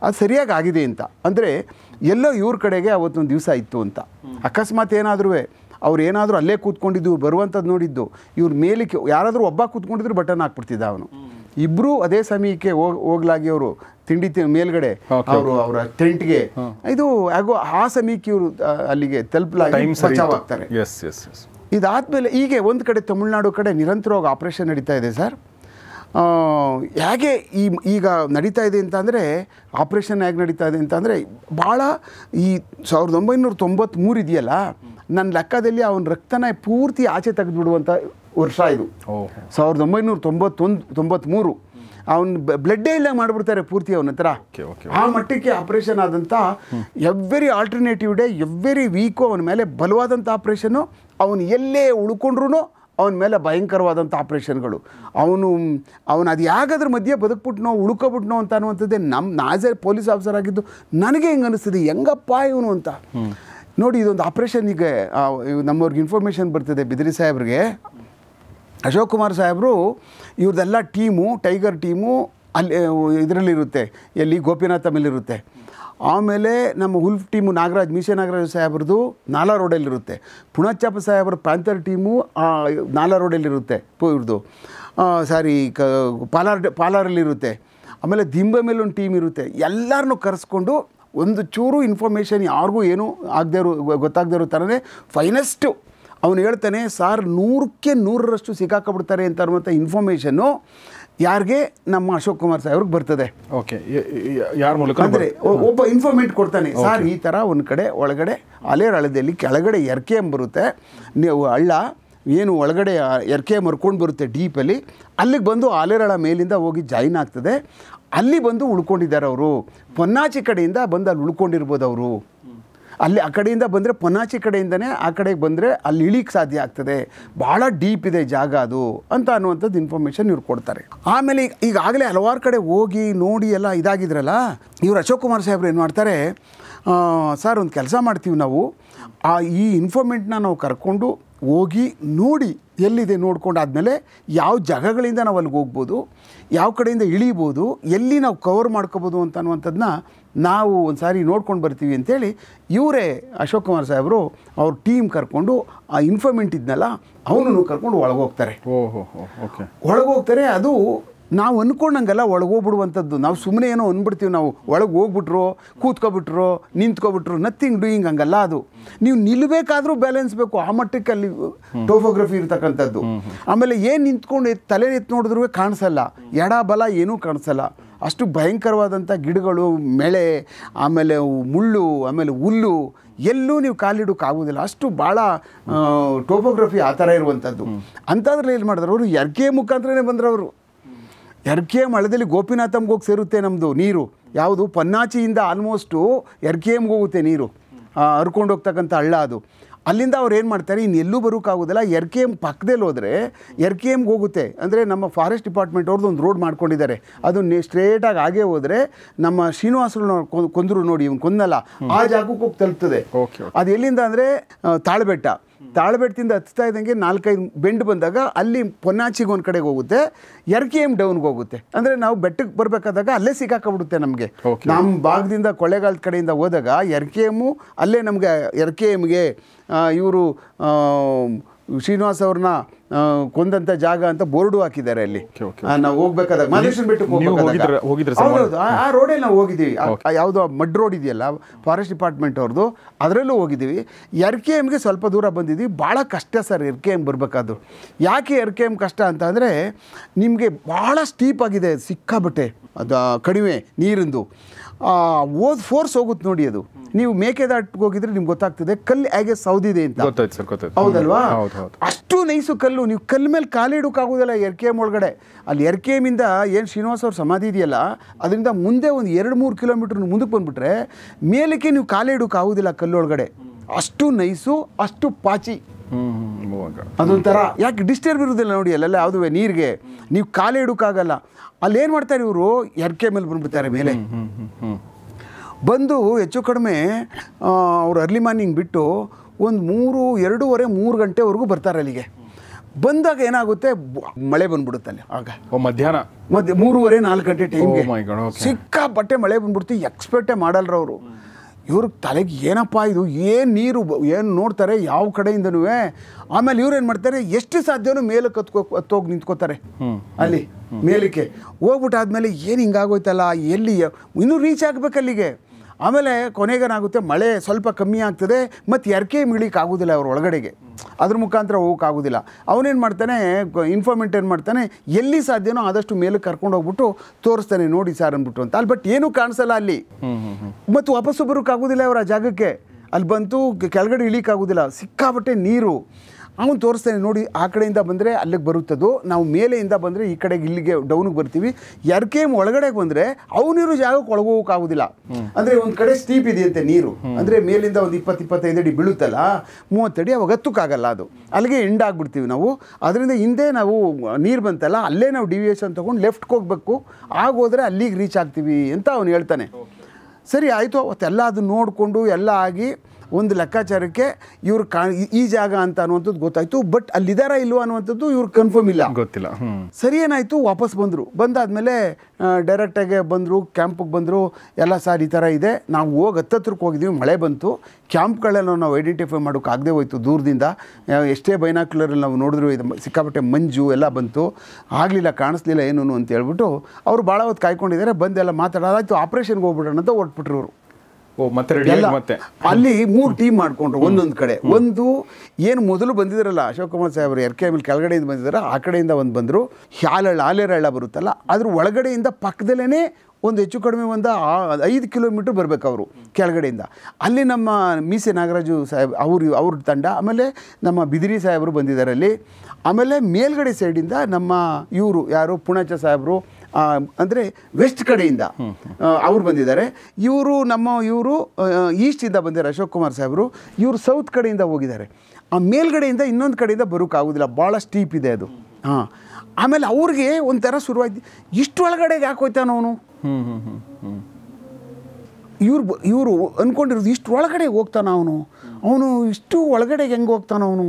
ಅದು ಸರಿಯಾಗಿ ಆಗಿದೆ ಅಂತ ಅಂದರೆ ಎಲ್ಲೋ ಇವ್ರ ಕಡೆಗೆ ಅವತ್ತೊಂದು ದಿವಸ ಇತ್ತು ಅಂತ ಅಕಸ್ಮಾತ್ ಏನಾದರೂ ಅವ್ರು ಏನಾದರೂ ಅಲ್ಲೇ ಕೂತ್ಕೊಂಡಿದ್ದು ಬರುವಂಥದ್ದು ನೋಡಿದ್ದು ಇವ್ರ ಮೇಲಕ್ಕೆ ಯಾರಾದರೂ ಒಬ್ಬ ಕೂತ್ಕೊಂಡಿದ್ರು ಬಟನ್ ಹಾಕ್ಬಿಡ್ತಿದ್ದ ಅವನು ಇಬ್ಬರೂ ಅದೇ ಸಮಯಕ್ಕೆ ಹೋಗ್ಲಾಗಿ ಅವರು ತಿಂಡಿ ಮೇಲ್ಗಡೆ ಅವರು ಅವರ ಟೆಂಟ್ಗೆ ಇದು ಹಾಗೂ ಆ ಸಮಯಕ್ಕೆ ಇವರು ಅಲ್ಲಿಗೆ ತಲುಪಲಾಗಿ ಇದಾದ್ಮೇಲೆ ಇದಾದಮೇಲೆ ಹೀಗೆ ಒಂದು ಕಡೆ ತಮಿಳುನಾಡು ಕಡೆ ನಿರಂತರವಾಗಿ ಆಪರೇಷನ್ ನಡೀತಾ ಇದೆ ಸರ್ ಹೇಗೆ ಈ ಈಗ ನಡೀತಾ ಇದೆ ಅಂತಂದರೆ ಆಪರೇಷನ್ ಹೇಗೆ ನಡೀತಾ ಇದೆ ಅಂತಂದರೆ ಭಾಳ ಈ ಸಾವಿರದ ಒಂಬೈನೂರ ತೊಂಬತ್ತ್ಮೂರು ಇದೆಯಲ್ಲ ನನ್ನ ಲೆಕ್ಕದಲ್ಲಿ ಅವನ ರಕ್ತನ ಪೂರ್ತಿ ಆಚೆ ತೆಗೆದುಬಿಡುವಂಥ ವರ್ಷ ಇದು ಸಾವಿರದ ಒಂಬೈನೂರ ತೊಂಬತ್ತೊಂದು ತೊಂಬತ್ತ್ಮೂರು ಅವ್ನು ಬ್ಲಡ್ಡೇ ಇಲ್ಲ ಮಾಡಿಬಿಡ್ತಾರೆ ಪೂರ್ತಿ ಅವನ ಹತ್ರ ಆ ಮಟ್ಟಕ್ಕೆ ಆಪ್ರೇಷನ್ ಆದಂಥ every alternative day every week ಅವನ ಮೇಲೆ ಬಲವಾದಂಥ ಆಪ್ರೇಷನು ಅವನು ಎಲ್ಲೇ ಉಳ್ಕೊಂಡ್ರು ಅವನ ಮೇಲೆ ಭಯಂಕರವಾದಂಥ ಆಪ್ರೇಷನ್ಗಳು ಅವನು ಅವನು ಅದು ಯಾಗಾದ್ರ ಮಧ್ಯೆ ಬದುಕ್ಬಿಟ್ನೋ ಉಳ್ಕೊಬಿಟ್ನೋ ಅಂತ ಅನ್ನುವಂಥದ್ದೇ ನಮ್ಮ ನಾಜೆ ಪೊಲೀಸ್ ಆಫೀಸರ್ ಆಗಿದ್ದು ನನಗೆ ಹೆಂಗೆ ಅನಿಸ್ತದೆ ಹೆಂಗಪ್ಪ ಇವನು ಅಂತ ನೋಡಿ ಇದೊಂದು ಈಗ ನಮ್ಮವ್ರಿಗೆ ಇನ್ಫಾರ್ಮೇಷನ್ ಬರ್ತದೆ ಬಿದ್ರಿ ಸಾಹೇಬ್ರಿಗೆ ಅಶೋಕ್ ಕುಮಾರ್ ಸಾಹೇಬರು ಇವ್ರದ್ದೆಲ್ಲ ಟೀಮು ಟೈಗರ್ ಟೀಮು ಅಲ್ಲಿ ಇದರಲ್ಲಿರುತ್ತೆ ಎಲ್ಲಿ ಗೋಪಿನಾಥ ಮೇಲಿರುತ್ತೆ ಆಮೇಲೆ ನಮ್ಮ ಹುಲ್ಫ್ ಟೀಮು ನಾಗರಾಜ್ ಮೀಸೆ ನಾಗರಾಜ್ ಸಾಹೇಬ್ರದ್ದು ನಾಲಾ ರೋಡಲ್ಲಿರುತ್ತೆ ಪುಣಚಪ್ಪ ಸಾಹೇಬ್ರ ಪ್ಯಾಂಥರ್ ಟೀಮು ನಾಲಾ ರೋಡಲ್ಲಿರುತ್ತೆ ಇವ್ರದ್ದು ಸಾರಿ ಕ ಪಾಲಾರ್ ಪಾಲಾರಲ್ಲಿರುತ್ತೆ ಆಮೇಲೆ ದಿಂಬೆ ಮೇಲೆ ಒಂದು ಟೀಮ್ ಇರುತ್ತೆ ಎಲ್ಲರನ್ನೂ ಕರೆಸ್ಕೊಂಡು ಒಂದು ಚೂರು ಇನ್ಫಾರ್ಮೇಷನ್ ಯಾರಿಗೂ ಏನು ಆಗದೇ ಇರೋ ಗೊತ್ತಾಗದೇ ಇರೋ ಥರನೇ ಫೈನೆಸ್ಟು ಅವನು ಹೇಳ್ತಾನೆ ಸಾರ್ ನೂರಕ್ಕೆ ನೂರರಷ್ಟು ಸಿಕ್ಕಾಕೊಬಿಡ್ತಾರೆ ಅಂತ ಅನ್ನುವಂಥ ಇನ್ಫಾರ್ಮೇಷನ್ನು ಯಾರಿಗೆ ನಮ್ಮ ಅಶೋಕ್ ಕುಮಾರ್ ಸಾಹೇಬ್ರಿಗೆ ಬರ್ತದೆ ಓಕೆ ಯಾರ ಮೂಲಕ ಅಂದರೆ ಒಬ್ಬ ಇನ್ಫಾರ್ಮೇಟ್ ಕೊಡ್ತಾನೆ ಸಾರ್ ಈ ಥರ ಒಂದು ಕಡೆ ಒಳಗಡೆ ಅಳದಲ್ಲಿ ಕೆಳಗಡೆ ಎರ್ಕೆ ಬರುತ್ತೆ ನೀವು ಹಳ್ಳ ಏನು ಒಳಗಡೆ ಎರ್ಕೆ ಮರ್ಕೊಂಡು ಬರುತ್ತೆ ಡೀಪಲ್ಲಿ ಅಲ್ಲಿಗೆ ಬಂದು ಆಲೇರಳ ಮೇಲಿಂದ ಹೋಗಿ ಜಾಯಿನ್ ಆಗ್ತದೆ ಅಲ್ಲಿ ಬಂದು ಉಳ್ಕೊಂಡಿದ್ದಾರೆ ಅವರು ಪೊನ್ನಾಚಿ ಕಡೆಯಿಂದ ಬಂದು ಅಲ್ಲಿ ಉಳ್ಕೊಂಡಿರ್ಬೋದು ಅವರು ಅಲ್ಲಿ ಆ ಕಡೆಯಿಂದ ಬಂದರೆ ಪೊನ್ನಾಚಿ ಕಡೆಯಿಂದನೇ ಆ ಕಡೆಗೆ ಬಂದರೆ ಅಲ್ಲಿ ಇಳಿಕ್ಕೆ ಸಾಧ್ಯ ಆಗ್ತದೆ ಭಾಳ ಡೀಪ್ ಇದೆ ಜಾಗ ಅದು ಅಂತ ಅನ್ನುವಂಥದ್ದು ಇನ್ಫಾರ್ಮೇಷನ್ ಇವ್ರು ಕೊಡ್ತಾರೆ ಆಮೇಲೆ ಈಗಾಗಲೇ ಹಲವಾರು ಕಡೆ ಹೋಗಿ ನೋಡಿ ಎಲ್ಲ ಇದಾಗಿದ್ರಲ್ಲ ಇವರು ಅಶೋಕ್ ಕುಮಾರ್ ಸಾಹೇಬ್ರು ಏನು ಮಾಡ್ತಾರೆ ಸರ್ ಒಂದು ಕೆಲಸ ಮಾಡ್ತೀವಿ ನಾವು ಆ ಈ ಇನ್ಫಾರ್ಮೆಂಟ್ನ ನಾವು ಕರ್ಕೊಂಡು ಹೋಗಿ ನೋಡಿ ಎಲ್ಲಿದೆ ನೋಡ್ಕೊಂಡು ಆದಮೇಲೆ ಯಾವ ಜಾಗಗಳಿಂದ ನಾವು ಅಲ್ಲಿಗೆ ಹೋಗ್ಬೋದು ಯಾವ ಕಡೆಯಿಂದ ಇಳಿಬೋದು ಎಲ್ಲಿ ನಾವು ಕವರ್ ಮಾಡ್ಕೋಬೋದು ಅಂತ ನಾವು ಒಂದು ಸಾರಿ ನೋಡ್ಕೊಂಡು ಬರ್ತೀವಿ ಅಂಥೇಳಿ ಇವರೇ ಅಶೋಕ್ ಕುಮಾರ್ ಸಾಹೇಬರು ಅವ್ರ ಟೀಮ್ ಕರ್ಕೊಂಡು ಆ ಇನ್ಫಾರ್ಮೆಂಟ್ ಇದ್ನಲ್ಲ ಅವನನ್ನು ಕರ್ಕೊಂಡು ಒಳಗೋಗ್ತಾರೆ ಒಳಗೋಗ್ತಾರೆ ಅದು ನಾವು ಅಂದ್ಕೊಂಡಂಗೆಲ್ಲ ಹೋಗ್ಬಿಡುವಂಥದ್ದು ನಾವು ಸುಮ್ಮನೆ ಏನೋ ಅಂದ್ಬಿಡ್ತೀವಿ ನಾವು ಒಳಗೆ ಹೋಗ್ಬಿಟ್ರು ಕೂತ್ಕೊಬಿಟ್ರು ನಿಂತ್ಕೊಬಿಟ್ರು ನಥಿಂಗ್ ಡೂಯಿಂಗ್ ಹಂಗಲ್ಲ ಅದು ನೀವು ನಿಲ್ಲಬೇಕಾದ್ರೂ ಬ್ಯಾಲೆನ್ಸ್ ಬೇಕು ಆ ಮಟ್ಟಕ್ಕೆ ಅಲ್ಲಿ ಟೋಫೋಗ್ರಫಿ ಇರ್ತಕ್ಕಂಥದ್ದು ಆಮೇಲೆ ಏನು ನಿಂತ್ಕೊಂಡು ತಲೆ ಎತ್ತು ನೋಡಿದ್ರೂ ಕಾಣಿಸಲ್ಲ ಎಡ ಬಲ ಏನೂ ಕಾಣಿಸಲ್ಲ ಅಷ್ಟು ಭಯಂಕರವಾದಂಥ ಗಿಡಗಳು ಮೆಳೆ ಆಮೇಲೆ ಮುಳ್ಳು ಆಮೇಲೆ ಹುಲ್ಲು ಎಲ್ಲೂ ನೀವು ಕಾಲಿಡೋಕ್ಕಾಗೋದಿಲ್ಲ ಅಷ್ಟು ಭಾಳ ಟೋಪೋಗ್ರಫಿ ಆ ಥರ ಇರುವಂಥದ್ದು ಅಂಥದ್ರಲ್ಲಿ ಏನು ಮಾಡಿದ್ರು ಅವರು ಯರ್ಕೆ ಮುಖಾಂತರನೇ ಬಂದರು ಅವರು ಎರ್ಕೆ ಮಳದಲ್ಲಿ ಗೋಪಿನಾಥಮ್ಗೆ ಹೋಗಿ ಸೇರುತ್ತೆ ನಮ್ಮದು ನೀರು ಯಾವುದು ಪನ್ನಾಚಿಯಿಂದ ಆಲ್ಮೋಸ್ಟು ಎಮ್ಗೆ ಹೋಗುತ್ತೆ ನೀರು ಹರ್ಕೊಂಡು ಹೋಗ್ತಕ್ಕಂಥ ಹಳ್ಳ ಅದು ಅಲ್ಲಿಂದ ಅವ್ರು ಏನು ಮಾಡ್ತಾರೆ ಎಲ್ಲೂ ಬರೋಕ್ಕಾಗೋದಿಲ್ಲ ಎರ್ ಕೆ ಎಮ್ ಪಕ್ಕದಲ್ಲಿ ಹೋದರೆ ಎರ್ ಕೆ ಎಮ್ಗೆ ಹೋಗುತ್ತೆ ಅಂದರೆ ನಮ್ಮ ಫಾರೆಸ್ಟ್ ಡಿಪಾರ್ಟ್ಮೆಂಟ್ ಅವ್ರದ್ದು ಒಂದು ರೋಡ್ ಮಾಡ್ಕೊಂಡಿದ್ದಾರೆ ಅದು ಸ್ಟ್ರೇಟಾಗಿ ಹಾಗೆ ಹೋದರೆ ನಮ್ಮ ಶ್ರೀನಿವಾಸರು ಕೊಂದರು ನೋಡಿ ಇವ್ನು ಕೊಂದಲ್ಲ ಆ ಜಾಗಕ್ಕೆ ಹೋಗಿ ತಲುಪ್ತದೆ ಅದು ಎಲ್ಲಿಂದ ಅಂದರೆ ತಾಳ್ಬೆಟ್ಟ ತಾಳ್ಬೆಟ್ಟದಿಂದ ಹತ್ತಾ ಇದ್ದಂಗೆ ನಾಲ್ಕೈದು ಬೆಂಡ್ ಬಂದಾಗ ಅಲ್ಲಿ ಪೊನ್ನಾಚಿಗೆ ಒಂದು ಕಡೆಗೆ ಹೋಗುತ್ತೆ ಎರ್ ಎಮ್ ಡೌನ್ಗೆ ಹೋಗುತ್ತೆ ಅಂದರೆ ನಾವು ಬೆಟ್ಟಕ್ಕೆ ಬರಬೇಕಾದಾಗ ಅಲ್ಲೇ ಸಿಕ್ಕಾಕೊಬಿಡುತ್ತೆ ನಮಗೆ ನಮ್ಮ ಭಾಗದಿಂದ ಕೊಳ್ಳೆಗಾಲದ ಕಡೆಯಿಂದ ಹೋದಾಗ ಎರ್ ಎಮ್ಮು ಅಲ್ಲೇ ನಮಗೆ ಎರ್ ಎಮ್ಗೆ ಇವರು ಶ್ರೀನಿವಾಸ್ ಅವ್ರನ್ನ ಕೊಂದಂಥ ಜಾಗ ಅಂತ ಬೋರ್ಡು ಹಾಕಿದ್ದಾರೆ ಅಲ್ಲಿ ನಾವು ಹೋಗ್ಬೇಕಾದಾಗ ಮಹದೇಶ್ವರ ಬೆಟ್ಟಕ್ಕೆ ಆ ರೋಡೇ ನಾವು ಹೋಗಿದ್ದೀವಿ ಯಾವುದೋ ಮಡ್ ರೋಡ್ ಇದೆಯಲ್ಲ ಫಾರೆಸ್ಟ್ ಡಿಪಾರ್ಟ್ಮೆಂಟ್ ಅವ್ರದ್ದು ಅದರಲ್ಲೂ ಹೋಗಿದ್ದೀವಿ ಎರ್ ಕೆ ಎಮ್ಗೆ ಸ್ವಲ್ಪ ದೂರ ಬಂದಿದ್ದೀವಿ ಭಾಳ ಕಷ್ಟ ಸರ್ ಎರ್ ಕೆ ಎಮ್ ಬರಬೇಕಾದ್ರು ಯಾಕೆ ಎರ್ ಕೆ ಎಮ್ ಕಷ್ಟ ಅಂತ ಅಂದರೆ ನಿಮಗೆ ಭಾಳ ಸ್ಟೀಪ್ ಆಗಿದೆ ಸಿಕ್ಕಾಬಟ್ಟೆ ಅದು ಕಡಿಮೆ ನೀರಿಂದು ಓದ್ ಫೋರ್ಸ್ ಹೋಗುತ್ತೆ ನೋಡಿ ಅದು ನೀವು ಮೇಕೆದಾಟ್ಗೆ ಹೋಗಿದ್ರೆ ನಿಮ್ಗೆ ಗೊತ್ತಾಗ್ತದೆ ಕಲ್ಲು ಹೇಗೆ ಸೌದಿದೆ ಅಂತ ಹೌದಲ್ವಾ ಅಷ್ಟು ನೈಸು ಕಲ್ಲು ನೀವು ಕಲ್ ಮೇಲೆ ಕಾಲಿಡೋಕ್ಕಾಗೋದಿಲ್ಲ ಎರ್ ಕೆ ಎಮ್ ಒಳಗಡೆ ಅಲ್ಲಿ ಎರ್ ಕೆ ಎಮ್ಮಿಂದ ಏನು ಶ್ರೀನಿವಾಸ ಅವ್ರ ಸಮಾಧಿ ಇದೆಯಲ್ಲ ಅದರಿಂದ ಮುಂದೆ ಒಂದು ಎರಡು ಮೂರು ಕಿಲೋಮೀಟ್ರ್ ಮುಂದಕ್ಕೆ ಬಂದುಬಿಟ್ರೆ ಮೇಲಕ್ಕೆ ನೀವು ಕಲ್ಲು ಕಲ್ಲೊಳಗಡೆ ಅಷ್ಟು ನೈಸು ಅಷ್ಟು ಪಾಚಿ ಅದೊಂಥರ ಯಾಕೆ ಡಿಸ್ಟರ್ಬ್ ಇರೋದಿಲ್ಲ ನೋಡಿ ಅಲ್ಲೆಲ್ಲ ಯಾವುದುವೆ ನೀರಿಗೆ ನೀವು ಕಾಲೇ ಇಡೋಕ್ಕಾಗಲ್ಲ ಅಲ್ಲೇನು ಮಾಡ್ತಾರೆ ಇವರು ಎರ್ಕೆ ಮೇಲೆ ಬಂದ್ಬಿಡ್ತಾರೆ ಮೇಲೆ ಬಂದು ಹೆಚ್ಚು ಕಡಿಮೆ ಅವ್ರು ಅರ್ಲಿ ಮಾರ್ನಿಂಗ್ ಬಿಟ್ಟು ಒಂದು ಮೂರು ಎರಡೂವರೆ ಮೂರು ಗಂಟೆವರೆಗೂ ಬರ್ತಾರೆ ಅಲ್ಲಿಗೆ ಬಂದಾಗ ಏನಾಗುತ್ತೆ ಮಳೆ ಬಂದ್ಬಿಡುತ್ತೆ ಅಲ್ಲಿ ಆಗ ಮಧ್ಯಾಹ್ನ ಮಧ್ಯ ಮೂರುವರೆ ನಾಲ್ಕು ಗಂಟೆ ಟೈಮ್ಗೆ oh ಸಿಕ್ಕಾಪಟ್ಟೆ ಮಳೆ ಬಂದ್ಬಿಡ್ತು ಎಕ್ಸ್ಪೆಕ್ಟೇ ಮಾಡಲ್ರವರು ಅವರು ಇವ್ರಿಗೆ ತಲೆಗೆ ಏನಪ್ಪ ಇದು ಏನು ನೀರು ಏನು ನೋಡ್ತಾರೆ ಯಾವ ಕಡೆಯಿಂದನೂ ಆಮೇಲೆ ಇವ್ರು ಏನು ಮಾಡ್ತಾರೆ ಎಷ್ಟು ಸಾಧ್ಯವೂ ಮೇಲಕ್ಕೆ ಹತ್ಕೋ ಹತ್ತೋಗಿ ನಿಂತ್ಕೋತಾರೆ ಅಲ್ಲಿ ಮೇಲಕ್ಕೆ ಹೋಗ್ಬಿಟ್ಟಾದ್ಮೇಲೆ ಏನು ಹಿಂಗಾಗೋಯ್ತಲ್ಲ ಎಲ್ಲಿ ಇನ್ನೂ ರೀಚ್ ಆಗಬೇಕು ಅಲ್ಲಿಗೆ ಆಮೇಲೆ ಕೊನೆಗೇನಾಗುತ್ತೆ ಮಳೆ ಸ್ವಲ್ಪ ಕಮ್ಮಿ ಆಗ್ತದೆ ಮತ್ತು ಎರಕೆ ಆಗೋದಿಲ್ಲ ಅವ್ರ ಒಳಗಡೆಗೆ ಅದ್ರ ಮುಖಾಂತರ ಹೋಗೋಕ್ಕಾಗೋದಿಲ್ಲ ಅವನೇನು ಮಾಡ್ತಾನೆ ಇನ್ಫಾರ್ಮೆಂಟ್ ಏನು ಮಾಡ್ತಾನೆ ಎಲ್ಲಿ ಸಾಧ್ಯನೋ ಆದಷ್ಟು ಮೇಲೆ ಕರ್ಕೊಂಡು ಹೋಗ್ಬಿಟ್ಟು ತೋರಿಸ್ತಾನೆ ನೋಡಿ ಸರ್ ಅಂದ್ಬಿಟ್ಟು ಅಂತ ಅಲ್ಲಿ ಬಟ್ ಏನೂ ಕಾಣಿಸಲ್ಲ ಅಲ್ಲಿ ಮತ್ತು ವಾಪಸ್ಸು ಬರೋಕ್ಕಾಗೋದಿಲ್ಲ ಅವರ ಜಾಗಕ್ಕೆ ಅಲ್ಲಿ ಬಂತು ಕೆಳಗಡೆ ಇಳಿಕಾಗೋದಿಲ್ಲ ಸಿಕ್ಕಾಪಟ್ಟೆ ನೀರು ಅವನು ತೋರಿಸ್ತಾನೆ ನೋಡಿ ಆ ಕಡೆಯಿಂದ ಬಂದರೆ ಅಲ್ಲಿಗೆ ಬರುತ್ತದು ನಾವು ಮೇಲೆಯಿಂದ ಬಂದರೆ ಈ ಕಡೆಗೆ ಇಲ್ಲಿಗೆ ಡೌನಿಗೆ ಬರ್ತೀವಿ ಎರ್ಕೇಮ್ ಒಳಗಡೆಗೆ ಬಂದರೆ ಅವನಿರೋ ಜಾಗಕ್ಕೆ ಒಳಗೋಗೋಕ್ಕಾಗೋದಿಲ್ಲ ಅಂದರೆ ಒಂದು ಕಡೆ ಸ್ಟೀಪ್ ಇದೆಯಂತೆ ನೀರು ಅಂದರೆ ಮೇಲಿಂದ ಒಂದು ಇಪ್ಪತ್ತು ಇಪ್ಪತ್ತೈದು ಅಡಿ ಬೀಳುತ್ತಲ್ಲ ಮೂವತ್ತಡಿ ಅವಾಗ ಹತ್ತಕ್ಕಾಗಲ್ಲ ಅದು ಅಲ್ಲಿಗೆ ಎಂಡ್ ಆಗಿಬಿಡ್ತೀವಿ ನಾವು ಅದರಿಂದ ಹಿಂದೆ ನಾವು ನೀರು ಬಂತಲ್ಲ ಅಲ್ಲೇ ನಾವು ಡಿವಿಯೇಷನ್ ತೊಗೊಂಡು ಲೆಫ್ಟ್ಗೆ ಹೋಗಬೇಕು ಆಗೋದ್ರೆ ಅಲ್ಲಿಗೆ ರೀಚ್ ಆಗ್ತೀವಿ ಅಂತ ಅವನು ಹೇಳ್ತಾನೆ ಸರಿ ಆಯಿತು ಅವತ್ತೆಲ್ಲ ಅದು ನೋಡಿಕೊಂಡು ಎಲ್ಲ ಆಗಿ ಒಂದು ಲೆಕ್ಕಾಚಾರಕ್ಕೆ ಇವ್ರು ಕಾ ಈ ಜಾಗ ಅಂತ ಅನ್ನುವಂಥದ್ದು ಗೊತ್ತಾಯ್ತು ಬಟ್ ಅಲ್ಲಿದ್ದಾರಾ ಇಲ್ವಾ ಅನ್ನುವಂಥದ್ದು ಇವ್ರು ಕನ್ಫರ್ಮ್ ಇಲ್ಲ ಗೊತ್ತಿಲ್ಲ ಸರಿ ಏನಾಯಿತು ವಾಪಸ್ ಬಂದರು ಬಂದಾದಮೇಲೆ ಡೈರೆಕ್ಟಾಗೆ ಬಂದರು ಕ್ಯಾಂಪಿಗೆ ಬಂದರು ಎಲ್ಲ ಸರ್ ಈ ಥರ ಇದೆ ನಾವು ಹೋಗಿ ಹತ್ತತ್ರಕ್ಕೆ ಹೋಗಿದ್ದೀವಿ ಮಳೆ ಬಂತು ಕ್ಯಾಂಪ್ಗಳೆಲ್ಲ ನಾವು ಐಡೆಂಟಿಫೈ ಆಗದೆ ಹೋಯಿತು ದೂರದಿಂದ ಎಷ್ಟೇ ಬೈನಾಕ್ಯುಲರಲ್ಲಿ ನಾವು ನೋಡಿದ್ರು ಇದು ಸಿಕ್ಕಾಪಟ್ಟೆ ಮಂಜು ಎಲ್ಲ ಬಂತು ಆಗಲಿಲ್ಲ ಕಾಣಿಸ್ಲಿಲ್ಲ ಏನು ಅಂತ ಹೇಳ್ಬಿಟ್ಟು ಅವರು ಭಾಳ ಹೊತ್ತು ಕಾಯ್ಕೊಂಡಿದ್ದಾರೆ ಬಂದೆಲ್ಲ ಮಾತಾಡೋದಾಯಿತು ಆಪ್ರೇಷನ್ಗೆ ಹೋಗ್ಬಿಡೋಣ ಅಂತ ಹೊರಟ್ಬಿಟ್ರು ಅವರು ಮತ್ತೆ ಅಲ್ಲಿ ಮೂರು ಟೀಮ್ ಮಾಡಿಕೊಂಡ್ರು ಒಂದೊಂದು ಕಡೆ ಒಂದು ಏನು ಮೊದಲು ಬಂದಿದ್ರಲ್ಲ ಅಶೋಕ್ ಕುಮಾರ್ ಸಾಹೇಬರು ಎರ್ ಕೆ ಆಮೇಲೆ ಕೆಳಗಡೆಯಿಂದ ಬಂದಿದ್ದಾರೆ ಆ ಕಡೆಯಿಂದ ಒಂದು ಬಂದರು ಹಾಲಳ್ಳ ಆಲೇರಳ್ಳ ಬರುತ್ತಲ್ಲ ಅದ್ರ ಒಳಗಡೆಯಿಂದ ಪಕ್ಕದಲ್ಲೇ ಒಂದು ಹೆಚ್ಚು ಕಡಿಮೆ ಒಂದು ಐದು ಕಿಲೋಮೀಟ್ರ್ ಬರಬೇಕು ಅವರು ಕೆಳಗಡೆಯಿಂದ ಅಲ್ಲಿ ನಮ್ಮ ಮೀಸೆ ನಾಗರಾಜು ಸಾಹೇಬ್ ಅವರು ಅವ್ರ ತಂಡ ಆಮೇಲೆ ನಮ್ಮ ಬಿದಿರಿ ಸಾಹೇಬರು ಬಂದಿದ್ದಾರೆ ಅಲ್ಲಿ ಆಮೇಲೆ ಮೇಲ್ಗಡೆ ಸೈಡಿಂದ ನಮ್ಮ ಇವರು ಯಾರು ಪುಣಚ ಸಾಹೇಬರು ಅಂದರೆ ವೆಸ್ಟ್ ಕಡೆಯಿಂದ ಅವ್ರು ಬಂದಿದ್ದಾರೆ ಇವರು ನಮ್ಮ ಇವರು ಈಸ್ಟಿಂದ ಬಂದಿದ್ದಾರೆ ಅಶೋಕ್ ಕುಮಾರ್ ಸಾಹೇಬರು ಇವರು ಸೌತ್ ಕಡೆಯಿಂದ ಹೋಗಿದ್ದಾರೆ ಆ ಮೇಲ್ಗಡೆಯಿಂದ ಇನ್ನೊಂದು ಕಡೆಯಿಂದ ಬರೋಕ್ಕಾಗೋದಿಲ್ಲ ಭಾಳ ಸ್ಟೀಪ್ ಇದೆ ಅದು ಹಾಂ ಆಮೇಲೆ ಅವ್ರಿಗೆ ಒಂಥರ ಶುರುವಾಯ್ತು ಇಷ್ಟೊಳಗಡೆಗೆ ಯಾಕೆ ಹೋಯ್ತಾನ ಅವನು ಇವ್ರು ಇವರು ಅಂದ್ಕೊಂಡಿರೋದು ಇಷ್ಟು ಒಳಗಡೆ ಹೋಗ್ತಾನ ಅವನು ಅವನು ಇಷ್ಟು ಒಳಗಡೆಗೆ ಹೆಂಗೆ ಹೋಗ್ತಾನ ಅವನು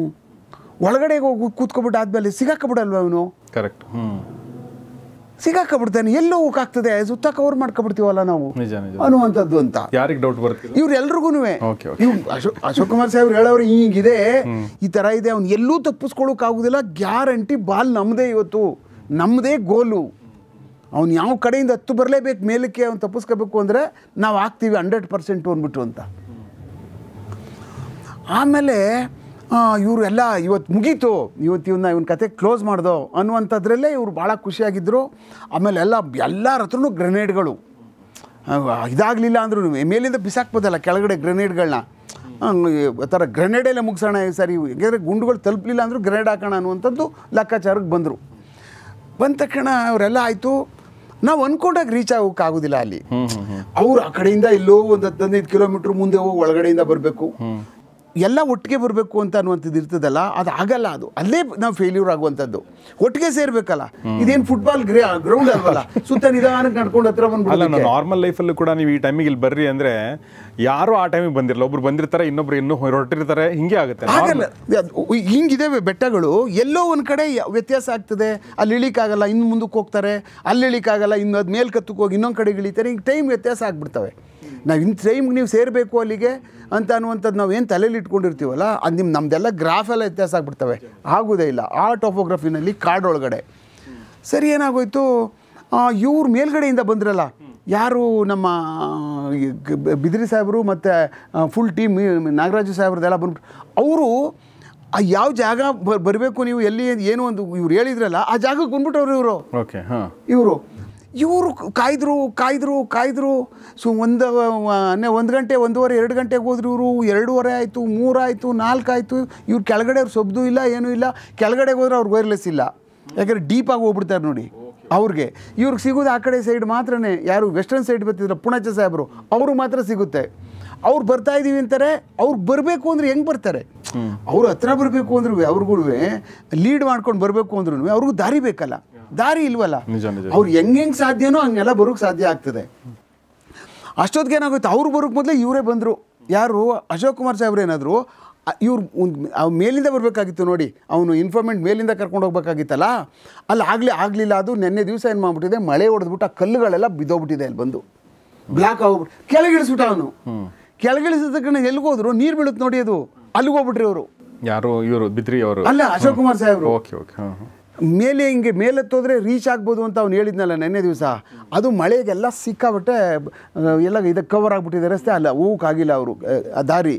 ಒಳಗಡೆಗೆ ಹೋಗಿ ಕೂತ್ಕೊಬಿಟ್ಟು ಆದಮೇಲೆ ಸಿಗಾಕಬಿಡಲ್ವ ಅವನು ಕರೆಕ್ಟ್ ಹ್ಞೂ ಸಿಗಾಕಬಿಡ್ತಾನೆ ಎಲ್ಲೋ ಆಗ್ತದೆ ಸುತ್ತ ಕವರ್ ಮಾಡ್ಕೊಬಿಡ್ತೀವಲ್ಲ ನಾವು ಅನ್ನುವಂಥದ್ದು ಅಂತ ಯಾರಿಗೆ ಡೌಟ್ ಬರುತ್ತೆ ಇವ್ರೆಲ್ರಿಗೂ ಎಲ್ರಿಗೂ ಅಶೋಕ್ ಕುಮಾರ್ ಸಾಹೇಬ್ರು ಹೇಳೋರು ಹಿಂಗಿದೆ ಈ ತರ ಇದೆ ಅವ್ನು ಎಲ್ಲೂ ಆಗುದಿಲ್ಲ ಗ್ಯಾರಂಟಿ ಬಾಲ್ ನಮ್ಮದೇ ಇವತ್ತು ನಮ್ಮದೇ ಗೋಲು ಅವ್ನು ಯಾವ ಕಡೆಯಿಂದ ಹತ್ತು ಬರಲೇಬೇಕು ಮೇಲಕ್ಕೆ ಅವ್ನು ತಪ್ಪಿಸ್ಕೋಬೇಕು ಅಂದ್ರೆ ನಾವು ಹಾಕ್ತೀವಿ ಹಂಡ್ರೆಡ್ ಪರ್ಸೆಂಟ್ ಅಂದ್ಬಿಟ್ಟು ಅಂತ ಆಮೇಲೆ ಇವರು ಎಲ್ಲ ಇವತ್ತು ಮುಗೀತು ಇವತ್ತು ಇವನ್ನ ಇವನ ಕತೆ ಕ್ಲೋಸ್ ಮಾಡ್ದೋ ಅನ್ನುವಂಥದ್ರಲ್ಲೇ ಇವರು ಭಾಳ ಖುಷಿಯಾಗಿದ್ದರು ಆಮೇಲೆ ಎಲ್ಲ ಎಲ್ಲರ ಹತ್ರನೂ ಗ್ರೆನೇಡ್ಗಳು ಇದಾಗಲಿಲ್ಲ ಅಂದ್ರೂ ಮೇಲಿಂದ ಬಿಸಾಕ್ಬೋದಲ್ಲ ಕೆಳಗಡೆ ಗ್ರೆನೇಡ್ಗಳನ್ನ ಥರ ಗ್ರೆನೇಡೆಲ್ಲ ಮುಗಿಸೋಣ ಸರಿ ಯಾಕೆಂದರೆ ಗುಂಡುಗಳು ತಲುಪಲಿಲ್ಲ ಅಂದರೂ ಗ್ರೆನೇಡ್ ಹಾಕೋಣ ಅನ್ನುವಂಥದ್ದು ಲೆಕ್ಕಾಚಾರಕ್ಕೆ ಬಂದರು ಬಂದ ತಕ್ಷಣ ಅವರೆಲ್ಲ ಆಯಿತು ನಾವು ಅಂದ್ಕೊಂಡಾಗ ರೀಚ್ ಆಗೋಕ್ಕಾಗೋದಿಲ್ಲ ಅಲ್ಲಿ ಅವ್ರು ಆ ಕಡೆಯಿಂದ ಇಲ್ಲೋ ಒಂದು ಹದಿನೈದು ಕಿಲೋಮೀಟ್ರ್ ಮುಂದೆ ಹೋಗಿ ಒಳಗಡೆಯಿಂದ ಬರಬೇಕು ಎಲ್ಲ ಒಟ್ಟಿಗೆ ಬರಬೇಕು ಅಂತ ಅನ್ನುವಂಥದ್ದು ಇರ್ತದಲ್ಲ ಅದು ಆಗಲ್ಲ ಅದು ಅಲ್ಲೇ ನಾವು ಫೇಲ್ಯೂರ್ ಆಗುವಂಥದ್ದು ಒಟ್ಟಿಗೆ ಸೇರ್ಬೇಕಲ್ಲ ಇದೇನು ಫುಟ್ಬಾಲ್ ಗ್ರೌಂಡ್ ಅಲ್ವಲ್ಲ ಸುತ್ತ ನಿಧಾನಕ್ಕೆ ನಡ್ಕೊಂಡು ಹತ್ರ ಬಂದ್ಬಿಡಲ್ಲ ನಾರ್ಮಲ್ ಲೈಫಲ್ಲೂ ಕೂಡ ನೀವು ಈ ಟೈಮಿಗೆ ಇಲ್ಲಿ ಬರ್ರಿ ಅಂದ್ರೆ ಯಾರು ಆ ಟೈಮಿಗೆ ಬಂದಿರಲ್ಲ ಒಬ್ರು ಬಂದಿರ್ತಾರೆ ಇನ್ನೊಬ್ರು ಇನ್ನೂ ಹೊರಟಿರ್ತಾರೆ ಹಿಂಗೆ ಆಗುತ್ತೆ ಆಗಲ್ಲ ಬೆಟ್ಟಗಳು ಎಲ್ಲೋ ಒಂದ್ ಕಡೆ ವ್ಯತ್ಯಾಸ ಆಗ್ತದೆ ಅಲ್ಲಿ ಇಳಿಕಾಗಲ್ಲ ಇನ್ನು ಮುಂದಕ್ಕೆ ಹೋಗ್ತಾರೆ ಅಲ್ಲಿ ಇಳಿಕಾಗಲ್ಲ ಇನ್ನು ಅದು ಮೇಲ್ಕತ್ತಕ್ಕೆ ಹೋಗಿ ಇನ್ನೊಂದು ಕಡೆ ಇಳಿತಾರೆ ಈಗ ಟೈಮ್ ವ್ಯತ್ಯಾಸ ಆಗ್ಬಿಡ್ತವೆ ನಾವು ಇಂಥ ಟೈಮ್ಗೆ ನೀವು ಸೇರಬೇಕು ಅಲ್ಲಿಗೆ ಅಂತ ಅನ್ನುವಂಥದ್ದು ನಾವು ಏನು ತಲೆಯಲ್ಲಿ ಇಟ್ಕೊಂಡಿರ್ತೀವಲ್ಲ ಅದು ನಿಮ್ಮ ನಮ್ಮದೆಲ್ಲ ಎಲ್ಲ ವ್ಯತ್ಯಾಸ ಆಗ್ಬಿಡ್ತವೆ ಆಗೋದೇ ಇಲ್ಲ ಆ ಟೋಪೋಗ್ರಫಿನಲ್ಲಿ ಒಳಗಡೆ ಸರಿ ಏನಾಗೋಯ್ತು ಇವ್ರು ಮೇಲ್ಗಡೆಯಿಂದ ಬಂದ್ರಲ್ಲ ಯಾರು ನಮ್ಮ ಬಿದಿರಿ ಸಾಹೇಬರು ಮತ್ತು ಫುಲ್ ಟೀಮ್ ನಾಗರಾಜು ಸಾಹೇಬ್ರದ್ದೆಲ್ಲ ಬಂದ್ಬಿಟ್ಟು ಅವರು ಆ ಯಾವ ಜಾಗ ಬರಬೇಕು ನೀವು ಎಲ್ಲಿ ಏನು ಒಂದು ಇವ್ರು ಹೇಳಿದ್ರಲ್ಲ ಆ ಜಾಗಕ್ಕೆ ಬಂದ್ಬಿಟ್ಟವ್ರು ಇವರು ಓಕೆ ಹಾಂ ಇವರು ಇವರು ಕಾಯ್ದರು ಕಾಯ್ದರು ಕಾಯ್ದರು ಸೊ ಒಂದು ಅನ್ನೇ ಒಂದು ಗಂಟೆ ಒಂದೂವರೆ ಎರಡು ಗಂಟೆಗೆ ಹೋದ್ರು ಇವರು ಎರಡೂವರೆ ಆಯಿತು ಮೂರಾಯಿತು ಆಯಿತು ಇವ್ರು ಕೆಳಗಡೆ ಅವ್ರು ಸೊಬ್ದು ಇಲ್ಲ ಏನೂ ಇಲ್ಲ ಕೆಳಗಡೆ ಹೋದ್ರೆ ಅವ್ರಿಗೆ ವೈರ್ಲೆಸ್ ಇಲ್ಲ ಯಾಕಂದರೆ ಡೀಪಾಗಿ ಹೋಗ್ಬಿಡ್ತಾರೆ ನೋಡಿ ಅವ್ರಿಗೆ ಇವ್ರಿಗೆ ಸಿಗೋದು ಆ ಕಡೆ ಸೈಡ್ ಮಾತ್ರನೇ ಯಾರು ವೆಸ್ಟರ್ನ್ ಸೈಡ್ ಬರ್ತಿದ್ರು ಪುಣಚ ಸಾಹೇಬರು ಅವರು ಮಾತ್ರ ಸಿಗುತ್ತೆ ಅವ್ರು ಬರ್ತಾ ಇದ್ದೀವಿ ಅಂತಾರೆ ಅವ್ರು ಬರಬೇಕು ಅಂದ್ರೆ ಹೆಂಗೆ ಬರ್ತಾರೆ ಅವರು ಹತ್ರ ಬರಬೇಕು ಅಂದ್ರೂ ಅವ್ರಿಗೂ ಲೀಡ್ ಮಾಡ್ಕೊಂಡು ಬರಬೇಕು ಅಂದ್ರೂ ಅವ್ರಿಗೂ ದಾರಿ ಬೇಕಲ್ಲ ದಾರಿ ಇಲ್ವಲ್ಲ ಅವ್ರು ಹೆಂಗೆ ಸಾಧ್ಯನೋ ಹಂಗೆಲ್ಲ ಬರೋಕ್ಕೆ ಸಾಧ್ಯ ಆಗ್ತದೆ ಅಷ್ಟೊತ್ತಿಗೆ ಏನಾಗುತ್ತೆ ಅವ್ರು ಬರೋಕ್ಕೆ ಮೊದಲೇ ಇವರೇ ಬಂದರು ಯಾರು ಅಶೋಕ್ ಕುಮಾರ್ ಸಾಹೇಬ್ರು ಏನಾದರು ಇವ್ರು ಅವ್ನು ಮೇಲಿಂದ ಬರಬೇಕಾಗಿತ್ತು ನೋಡಿ ಅವನು ಇನ್ಫಾರ್ಮೆಂಟ್ ಮೇಲಿಂದ ಕರ್ಕೊಂಡು ಹೋಗ್ಬೇಕಾಗಿತ್ತಲ್ಲ ಅಲ್ಲಿ ಆಗಲಿ ಆಗಲಿಲ್ಲ ಅದು ನೆನ್ನೆ ದಿವಸ ಏನು ಮಾಡಿಬಿಟ್ಟಿದೆ ಮಳೆ ಹೊಡೆದ್ಬಿಟ್ಟು ಕಲ್ಲುಗಳೆಲ್ಲ ಬಿದ್ದೋಗ್ಬಿಟ್ಟಿದೆ ಅಲ್ಲಿ ಬಂದು ಬ್ಲಾಕ್ ಆಗ್ಬಿಟ್ಟು ಕೆಳಗಿಳಿಸ್ಬಿಟ್ಟ ಅವನು ಕೆಳಗಿಳಿಸಿದ ಎಲ್ಲಿಗೆ ಹೋದ್ರು ನೀರು ಬೀಳುತ್ತೆ ನೋಡಿ ಅದು ಅಲ್ಲಿಗೆ ಹೋಗ್ಬಿಟ್ರಿ ಅವರು ಯಾರು ಇವರು ಬಿದ್ರಿ ಅವರು ಅಲ್ಲ ಅಶೋಕ್ ಕುಮಾರ್ ಸಾಹೇಬ್ರು ಓಕೆ ಓಕೆ ಮೇಲೆ ಹಿಂಗೆ ಮೇಲೆತ್ತೋದ್ರೆ ರೀಚ್ ಆಗ್ಬೋದು ಅಂತ ಅವ್ನು ಹೇಳಿದ್ನಲ್ಲ ನೆನ್ನೆ ದಿವಸ ಅದು ಮಳೆಗೆಲ್ಲ ಸಿಕ್ಕಾಬಿಟ್ಟೆ ಎಲ್ಲ ಇದಕ್ಕೆ ಕವರ್ ಆಗಿಬಿಟ್ಟಿದೆ ರಸ್ತೆ ಅಲ್ಲ ಆಗಿಲ್ಲ ಅವರು ದಾರಿ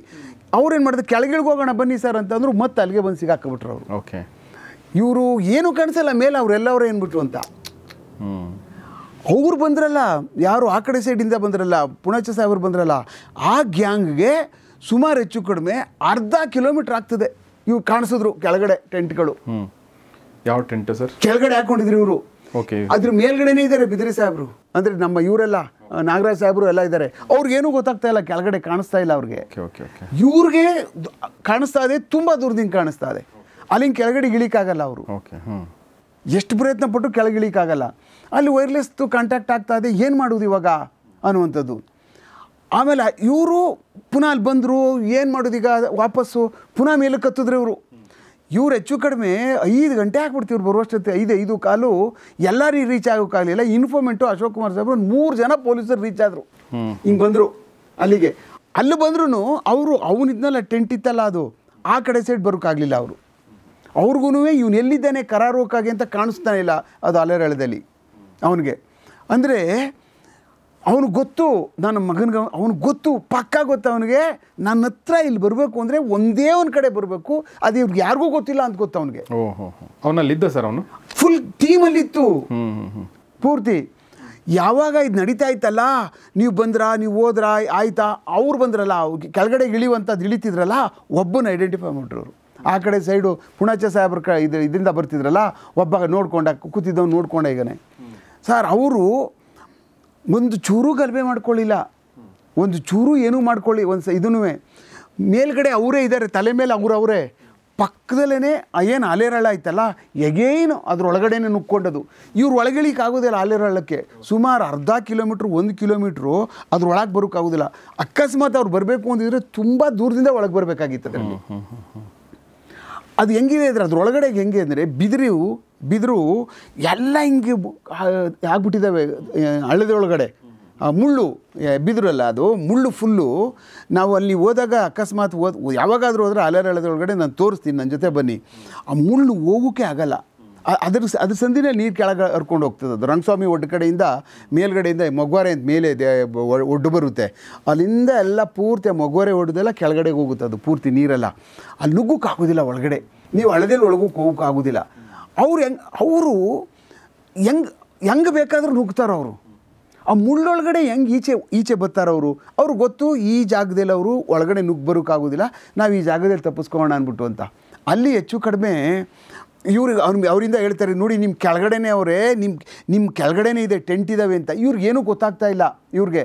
ಅವ್ರೇನು ಮಾಡಿದ್ರು ಕೆಳಗಿಳಿಗೆ ಹೋಗೋಣ ಬನ್ನಿ ಸರ್ ಅಂತಂದ್ರು ಮತ್ತೆ ಅಲ್ಲಿಗೆ ಬಂದು ಸಿಗಾಕ್ಬಿಟ್ರು ಅವರು ಓಕೆ ಇವರು ಏನು ಕಾಣಿಸಲ್ಲ ಮೇಲೆ ಏನು ಬಿಟ್ರು ಅಂತ ಅವ್ರು ಬಂದ್ರಲ್ಲ ಯಾರು ಆ ಕಡೆ ಸೈಡಿಂದ ಬಂದ್ರಲ್ಲ ಪುಣಚ ಸಾಹೇಬ್ರು ಬಂದ್ರಲ್ಲ ಆ ಗ್ಯಾಂಗ್ಗೆ ಸುಮಾರು ಹೆಚ್ಚು ಕಡಿಮೆ ಅರ್ಧ ಕಿಲೋಮೀಟ್ರ್ ಆಗ್ತದೆ ಇವ್ರು ಕಾಣಿಸಿದ್ರು ಕೆಳಗಡೆ ಟೆಂಟ್ಗಳು ಯಾವ ಟೆಂಟ್ ಸರ್ ಕೆಳಗಡೆ ಹಾಕೊಂಡಿದ್ರು ಇವರು ಓಕೆ ಅದ್ರ ಮೇಲ್ಗಡೆನೇ ಇದ್ದಾರೆ ಬಿದಿರಿ ಸಾಹೇಬ್ರು ಅಂದ್ರೆ ನಮ್ಮ ಇವರೆಲ್ಲ ನಾಗರಾಜ್ ಸಾಹೇಬ್ರು ಎಲ್ಲ ಇದ್ದಾರೆ ಅವ್ರಿಗೇನು ಗೊತ್ತಾಗ್ತಾ ಇಲ್ಲ ಕೆಳಗಡೆ ಕಾಣಿಸ್ತಾ ಇಲ್ಲ ಅವ್ರಿಗೆ ಇವ್ರಿಗೆ ಕಾಣಿಸ್ತಾ ಇದೆ ತುಂಬಾ ದೂರದಿಂದ ಕಾಣಿಸ್ತಾ ಇದೆ ಅಲ್ಲಿಂದ ಕೆಳಗಡೆ ಇಳಿಕಾಗಲ್ಲ ಅವರು ಎಷ್ಟು ಪ್ರಯತ್ನ ಪಟ್ಟು ಇಳಿಕಾಗಲ್ಲ ಅಲ್ಲಿ ವೈರ್ಲೆಸ್ ಕಾಂಟ್ಯಾಕ್ಟ್ ಆಗ್ತಾ ಇದೆ ಏನು ಮಾಡೋದು ಇವಾಗ ಅನ್ನುವಂಥದ್ದು ಆಮೇಲೆ ಇವರು ಪುನಃ ಅಲ್ಲಿ ಬಂದರು ಏನು ಮಾಡೋದು ಈಗ ವಾಪಸ್ಸು ಪುನಃ ಮೇಲಕ್ಕೆ ಹತ್ತಿದ್ರು ಇವರು ಇವ್ರು ಹೆಚ್ಚು ಕಡಿಮೆ ಐದು ಗಂಟೆ ಹಾಕ್ಬಿಡ್ತಿವ್ರು ಬರುವಷ್ಟೊತ್ತೆ ಐದು ಐದು ಕಾಲು ಎಲ್ಲರೂ ರೀಚ್ ಆಗೋಕ್ಕಾಗಲಿಲ್ಲ ಇನ್ಫಾರ್ಮೆಂಟು ಅಶೋಕ್ ಕುಮಾರ್ ಸಾಹೇಬ್ರು ಮೂರು ಜನ ಪೊಲೀಸರು ರೀಚ್ ಆದರು ಹಿಂಗೆ ಬಂದರು ಅಲ್ಲಿಗೆ ಅಲ್ಲಿ ಬಂದ್ರೂ ಅವರು ಅವನಿದ್ನಲ್ಲ ಟೆಂಟ್ ಇತ್ತಲ್ಲ ಅದು ಆ ಕಡೆ ಸೈಡ್ ಬರೋಕ್ಕಾಗಲಿಲ್ಲ ಅವರು ಅವ್ರಿಗೂ ಇವನು ಎಲ್ಲಿದ್ದಾನೆ ಕರಾರೋಕಾಗಿ ಅಂತ ಕಾಣಿಸ್ತಾನೆ ಇಲ್ಲ ಅದು ಅಲೆರಳದಲ್ಲಿ ಅವನಿಗೆ ಅಂದರೆ ಅವನಿಗೆ ಗೊತ್ತು ನನ್ನ ಮಗನಿಗೆ ಅವ್ನಿಗೆ ಗೊತ್ತು ಪಕ್ಕ ಗೊತ್ತು ಅವನಿಗೆ ನನ್ನ ಹತ್ರ ಇಲ್ಲಿ ಬರಬೇಕು ಅಂದರೆ ಒಂದೇ ಒಂದು ಕಡೆ ಬರಬೇಕು ಅದು ಇವ್ರಿಗೆ ಯಾರಿಗೂ ಗೊತ್ತಿಲ್ಲ ಅಂತ ಗೊತ್ತು ಅವನಿಗೆ ಅವನಲ್ಲಿದ್ದ ಸರ್ ಅವನು ಫುಲ್ ಟೀಮಲ್ಲಿತ್ತು ಪೂರ್ತಿ ಯಾವಾಗ ಇದು ನಡೀತಾ ಇತ್ತಲ್ಲ ನೀವು ಬಂದ್ರಾ ನೀವು ಹೋದ್ರ ಆಯಿತಾ ಅವ್ರು ಬಂದ್ರಲ್ಲ ಕೆಳಗಡೆ ಇಳಿಯುವಂಥದ್ದು ಇಳಿತಿದ್ರಲ್ಲ ಒಬ್ಬನ ಐಡೆಂಟಿಫೈ ಮಾಡಿರೋರು ಆ ಕಡೆ ಸೈಡು ಪುಣಾಚ ಸಾಹೇಬ್ರ ಕ ಇದು ಇದರಿಂದ ಬರ್ತಿದ್ರಲ್ಲ ಒಬ್ಬ ನೋಡ್ಕೊಂಡ ಕೂತಿದ್ದವನು ನೋಡ್ಕೊಂಡ ಈಗನೇ ಸರ್ ಅವರು ಒಂದು ಚೂರು ಗಲಭೆ ಮಾಡ್ಕೊಳ್ಳಿಲ್ಲ ಒಂದು ಚೂರು ಏನೂ ಮಾಡ್ಕೊಳ್ಳಿ ಒಂದು ಸ ಇದನ್ನು ಮೇಲ್ಗಡೆ ಅವರೇ ಇದ್ದಾರೆ ತಲೆ ಮೇಲೆ ಅವರೇ ಪಕ್ಕದಲ್ಲೇ ಏನು ಅಲೆರಳ ಆಯ್ತಲ್ಲ ಎಗೇನು ಅದರೊಳಗಡೆನೇ ನುಕ್ಕೊಂಡದು ಇವ್ರು ಒಳಗಿಳಿಕ್ಕೆ ಆಗೋದಿಲ್ಲ ಅಲೆರಳಕ್ಕೆ ಸುಮಾರು ಅರ್ಧ ಕಿಲೋಮೀಟ್ರ್ ಒಂದು ಕಿಲೋಮೀಟ್ರು ಅದ್ರೊಳಗೆ ಬರೋಕ್ಕಾಗೋದಿಲ್ಲ ಅಕಸ್ಮಾತ್ ಅವ್ರು ಬರಬೇಕು ಅಂದಿದ್ರೆ ತುಂಬ ದೂರದಿಂದ ಒಳಗೆ ಬರಬೇಕಾಗಿತ್ತು ಅದರಲ್ಲಿ ಅದು ಹೆಂಗಿದೆ ಅಂದರೆ ಅದ್ರೊಳಗಡೆ ಹೆಂಗೆ ಅಂದರೆ ಬಿದಿರು ಬಿದಿರು ಎಲ್ಲ ಹಿಂಗೆ ಆಗ್ಬಿಟ್ಟಿದ್ದಾವೆ ಹಳ್ಳದೊಳಗಡೆ ಮುಳ್ಳು ಬಿದಿರಲ್ಲ ಅದು ಮುಳ್ಳು ಫುಲ್ಲು ನಾವು ಅಲ್ಲಿ ಹೋದಾಗ ಅಕಸ್ಮಾತ್ ಓದ್ ಯಾವಾಗಾದರೂ ಹೋದ್ರೆ ಒಳಗಡೆ ನಾನು ತೋರಿಸ್ತೀನಿ ನನ್ನ ಜೊತೆ ಬನ್ನಿ ಆ ಮುಳ್ಳು ಹೋಗೋಕ್ಕೆ ಆಗಲ್ಲ ಅದ್ರ ಅದ್ರ ಸಂದಿನೇ ನೀರು ಕೆಳಗೆ ಹರ್ಕೊಂಡು ಹೋಗ್ತದೆ ಅದು ರಂಗಸ್ವಾಮಿ ಒಡ್ಡು ಕಡೆಯಿಂದ ಮೇಲ್ಗಡೆಯಿಂದ ಮೊಗ್ವಾರೆ ಅಂತ ಮೇಲೆ ಒಡ್ಡು ಬರುತ್ತೆ ಅಲ್ಲಿಂದ ಎಲ್ಲ ಪೂರ್ತಿ ಮೊಗ್ವಾರೆ ಒಡ್ದೆಲ್ಲ ಕೆಳಗಡೆಗೆ ಹೋಗುತ್ತೆ ಅದು ಪೂರ್ತಿ ನೀರೆಲ್ಲ ಅಲ್ಲಿ ನುಗ್ಗೋಕ್ಕಾಗೋದಿಲ್ಲ ಒಳಗಡೆ ನೀವು ಹಳದಲ್ಲಿ ಒಳಗೂ ಹೋಗೋಕ್ಕಾಗೋದಿಲ್ಲ ಅವ್ರು ಹೆಂಗೆ ಅವರು ಹೆಂಗ್ ಹೆಂಗ್ ಬೇಕಾದರೂ ನುಗ್ತಾರೆ ಅವರು ಆ ಮುಳ್ಳೊಳಗಡೆ ಹೆಂಗೆ ಈಚೆ ಈಚೆ ಅವರು ಅವ್ರು ಗೊತ್ತು ಈ ಜಾಗದಲ್ಲಿ ಅವರು ಒಳಗಡೆ ನುಗ್ಗಿ ಬರೋಕ್ಕಾಗೋದಿಲ್ಲ ನಾವು ಈ ಜಾಗದಲ್ಲಿ ತಪ್ಪಿಸ್ಕೊಳ್ಳೋಣ ಅಂದ್ಬಿಟ್ಟು ಅಂತ ಅಲ್ಲಿ ಹೆಚ್ಚು ಕಡಿಮೆ ಇವ್ರಿಗೆ ಅವ್ರ ಅವರಿಂದ ಹೇಳ್ತಾರೆ ನೋಡಿ ನಿಮ್ಮ ಕೆಳಗಡೆನೇ ಅವರೇ ನಿಮ್ಮ ನಿಮ್ಮ ಕೆಳಗಡೆನೇ ಇದೆ ಟೆಂಟ್ ಇದ್ದಾವೆ ಅಂತ ಏನೂ ಗೊತ್ತಾಗ್ತಾ ಇಲ್ಲ ಇವ್ರಿಗೆ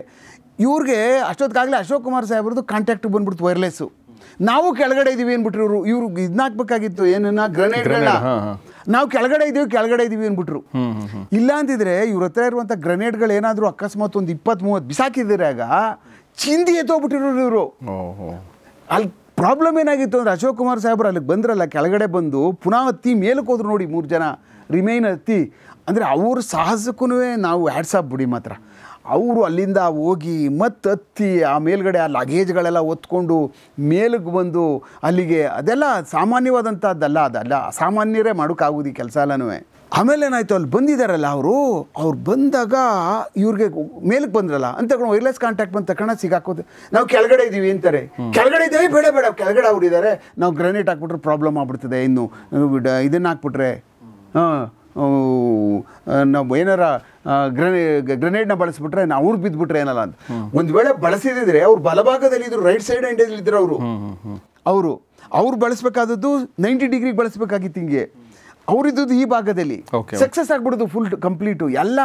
ಇವ್ರಿಗೆ ಅಷ್ಟೊತ್ತಾಗಲೇ ಅಶೋಕ್ ಕುಮಾರ್ ಸಾಹೇಬ್ರದ್ದು ಕಾಂಟ್ಯಾಕ್ಟ್ ಬಂದ್ಬಿಡ್ತು ವೈರ್ಲೆಸ್ಸು ನಾವು ಕೆಳಗಡೆ ಇದ್ದೀವಿ ಅಂದ್ಬಿಟ್ರು ಇವರು ಇವ್ರು ಇದನ್ನಾಕ್ಬೇಕಾಗಿತ್ತು ಏನನ್ನ ಗ್ರನೇಡ್ಗಳನ್ನ ನಾವು ಕೆಳಗಡೆ ಇದ್ದೀವಿ ಕೆಳಗಡೆ ಇದ್ದೀವಿ ಅಂದ್ಬಿಟ್ರು ಇಲ್ಲ ಅಂತಿದ್ರೆ ಇವ್ರ ಹತ್ರ ಇರುವಂಥ ಗ್ರನೇಡ್ಗಳು ಏನಾದರೂ ಅಕಸ್ಮಾತ್ ಒಂದು ಇಪ್ಪತ್ತ್ ಮೂವತ್ತು ಬಿಸಾಕಿದಿರಾಗ ಚಿಂದಿ ಎತ್ತೋಗ್ಬಿಟ್ಟಿರೋರು ಇವರು ಅಲ್ಲಿ ಪ್ರಾಬ್ಲಮ್ ಏನಾಗಿತ್ತು ಅಂದರೆ ಅಶೋಕ್ ಕುಮಾರ್ ಸಾಹೇಬರು ಅಲ್ಲಿಗೆ ಬಂದ್ರಲ್ಲ ಕೆಳಗಡೆ ಬಂದು ಪುನಃ ಹತ್ತಿ ಮೇಲಕ್ಕೆ ಹೋದ್ರು ನೋಡಿ ಮೂರು ಜನ ರಿಮೈನ್ ಹತ್ತಿ ಅಂದರೆ ಅವ್ರ ಸಾಹಸಕ್ಕೂ ನಾವು ಆ್ಯಡ್ಸ್ ಬಿಡಿ ಮಾತ್ರ ಅವರು ಅಲ್ಲಿಂದ ಹೋಗಿ ಮತ್ತು ಹತ್ತಿ ಆ ಮೇಲ್ಗಡೆ ಆ ಲಗೇಜ್ಗಳೆಲ್ಲ ಹೊತ್ಕೊಂಡು ಮೇಲಕ್ಕೆ ಬಂದು ಅಲ್ಲಿಗೆ ಅದೆಲ್ಲ ಸಾಮಾನ್ಯವಾದಂಥದ್ದಲ್ಲ ಅದಲ್ಲ ಸಾಮಾನ್ಯರೇ ಮಾಡೋಕ್ಕಾಗೋದು ಈ ಕೆಲಸ ಎಲ್ಲನೂ ಆಮೇಲೆ ಏನಾಯಿತು ಅಲ್ಲಿ ಬಂದಿದ್ದಾರಲ್ಲ ಅವರು ಅವ್ರು ಬಂದಾಗ ಇವ್ರಿಗೆ ಮೇಲಕ್ಕೆ ಬಂದ್ರಲ್ಲ ಅಂತ ತಗೊಂಡು ವೈರ್ಲೆಸ್ ಕಾಂಟ್ಯಾಕ್ಟ್ ಬಂದ ತಕ್ಷಣ ಸಿಗಾಕೋದು ನಾವು ಕೆಳಗಡೆ ಇದ್ದೀವಿ ಅಂತಾರೆ ಕೆಳಗಡೆ ಇದ್ದೀವಿ ಬೇಡ ಬೇಡ ಕೆಳಗಡೆ ಇದ್ದಾರೆ ನಾವು ಗ್ರಾನೇಟ್ ಹಾಕ್ಬಿಟ್ರೆ ಪ್ರಾಬ್ಲಮ್ ಆಗ್ಬಿಡ್ತದೆ ಇನ್ನು ಇದನ್ನ ಹಾಕ್ಬಿಟ್ರೆ ಹಾಂ ನಾವು ಏನಾರ ಗ್ರನೇ ಗ್ರೆನೇಡ್ನ ಬಳಸ್ಬಿಟ್ರೆ ನಾವು ಅವ್ರು ಬಿದ್ದುಬಿಟ್ರೆ ಏನಲ್ಲ ಅಂತ ಒಂದು ವೇಳೆ ಬಳಸಿದ್ರೆ ಅವ್ರು ಬಲಭಾಗದಲ್ಲಿ ಇದ್ರು ರೈಟ್ ಸೈಡ್ ಹ್ಯಾಂಡಲ್ಲಿ ಇದ್ರು ಅವರು ಅವರು ಅವ್ರು ಬಳಸಬೇಕಾದದ್ದು ನೈಂಟಿ ಡಿಗ್ರಿ ಬಳಸಬೇಕಾಗಿತ್ತು ಹಿಂಗೆ ಅವರಿದ್ದುದು ಈ ಭಾಗದಲ್ಲಿ ಸಕ್ಸಸ್ ಆಗ್ಬಿಡೋದು ಫುಲ್ ಕಂಪ್ಲೀಟು ಎಲ್ಲ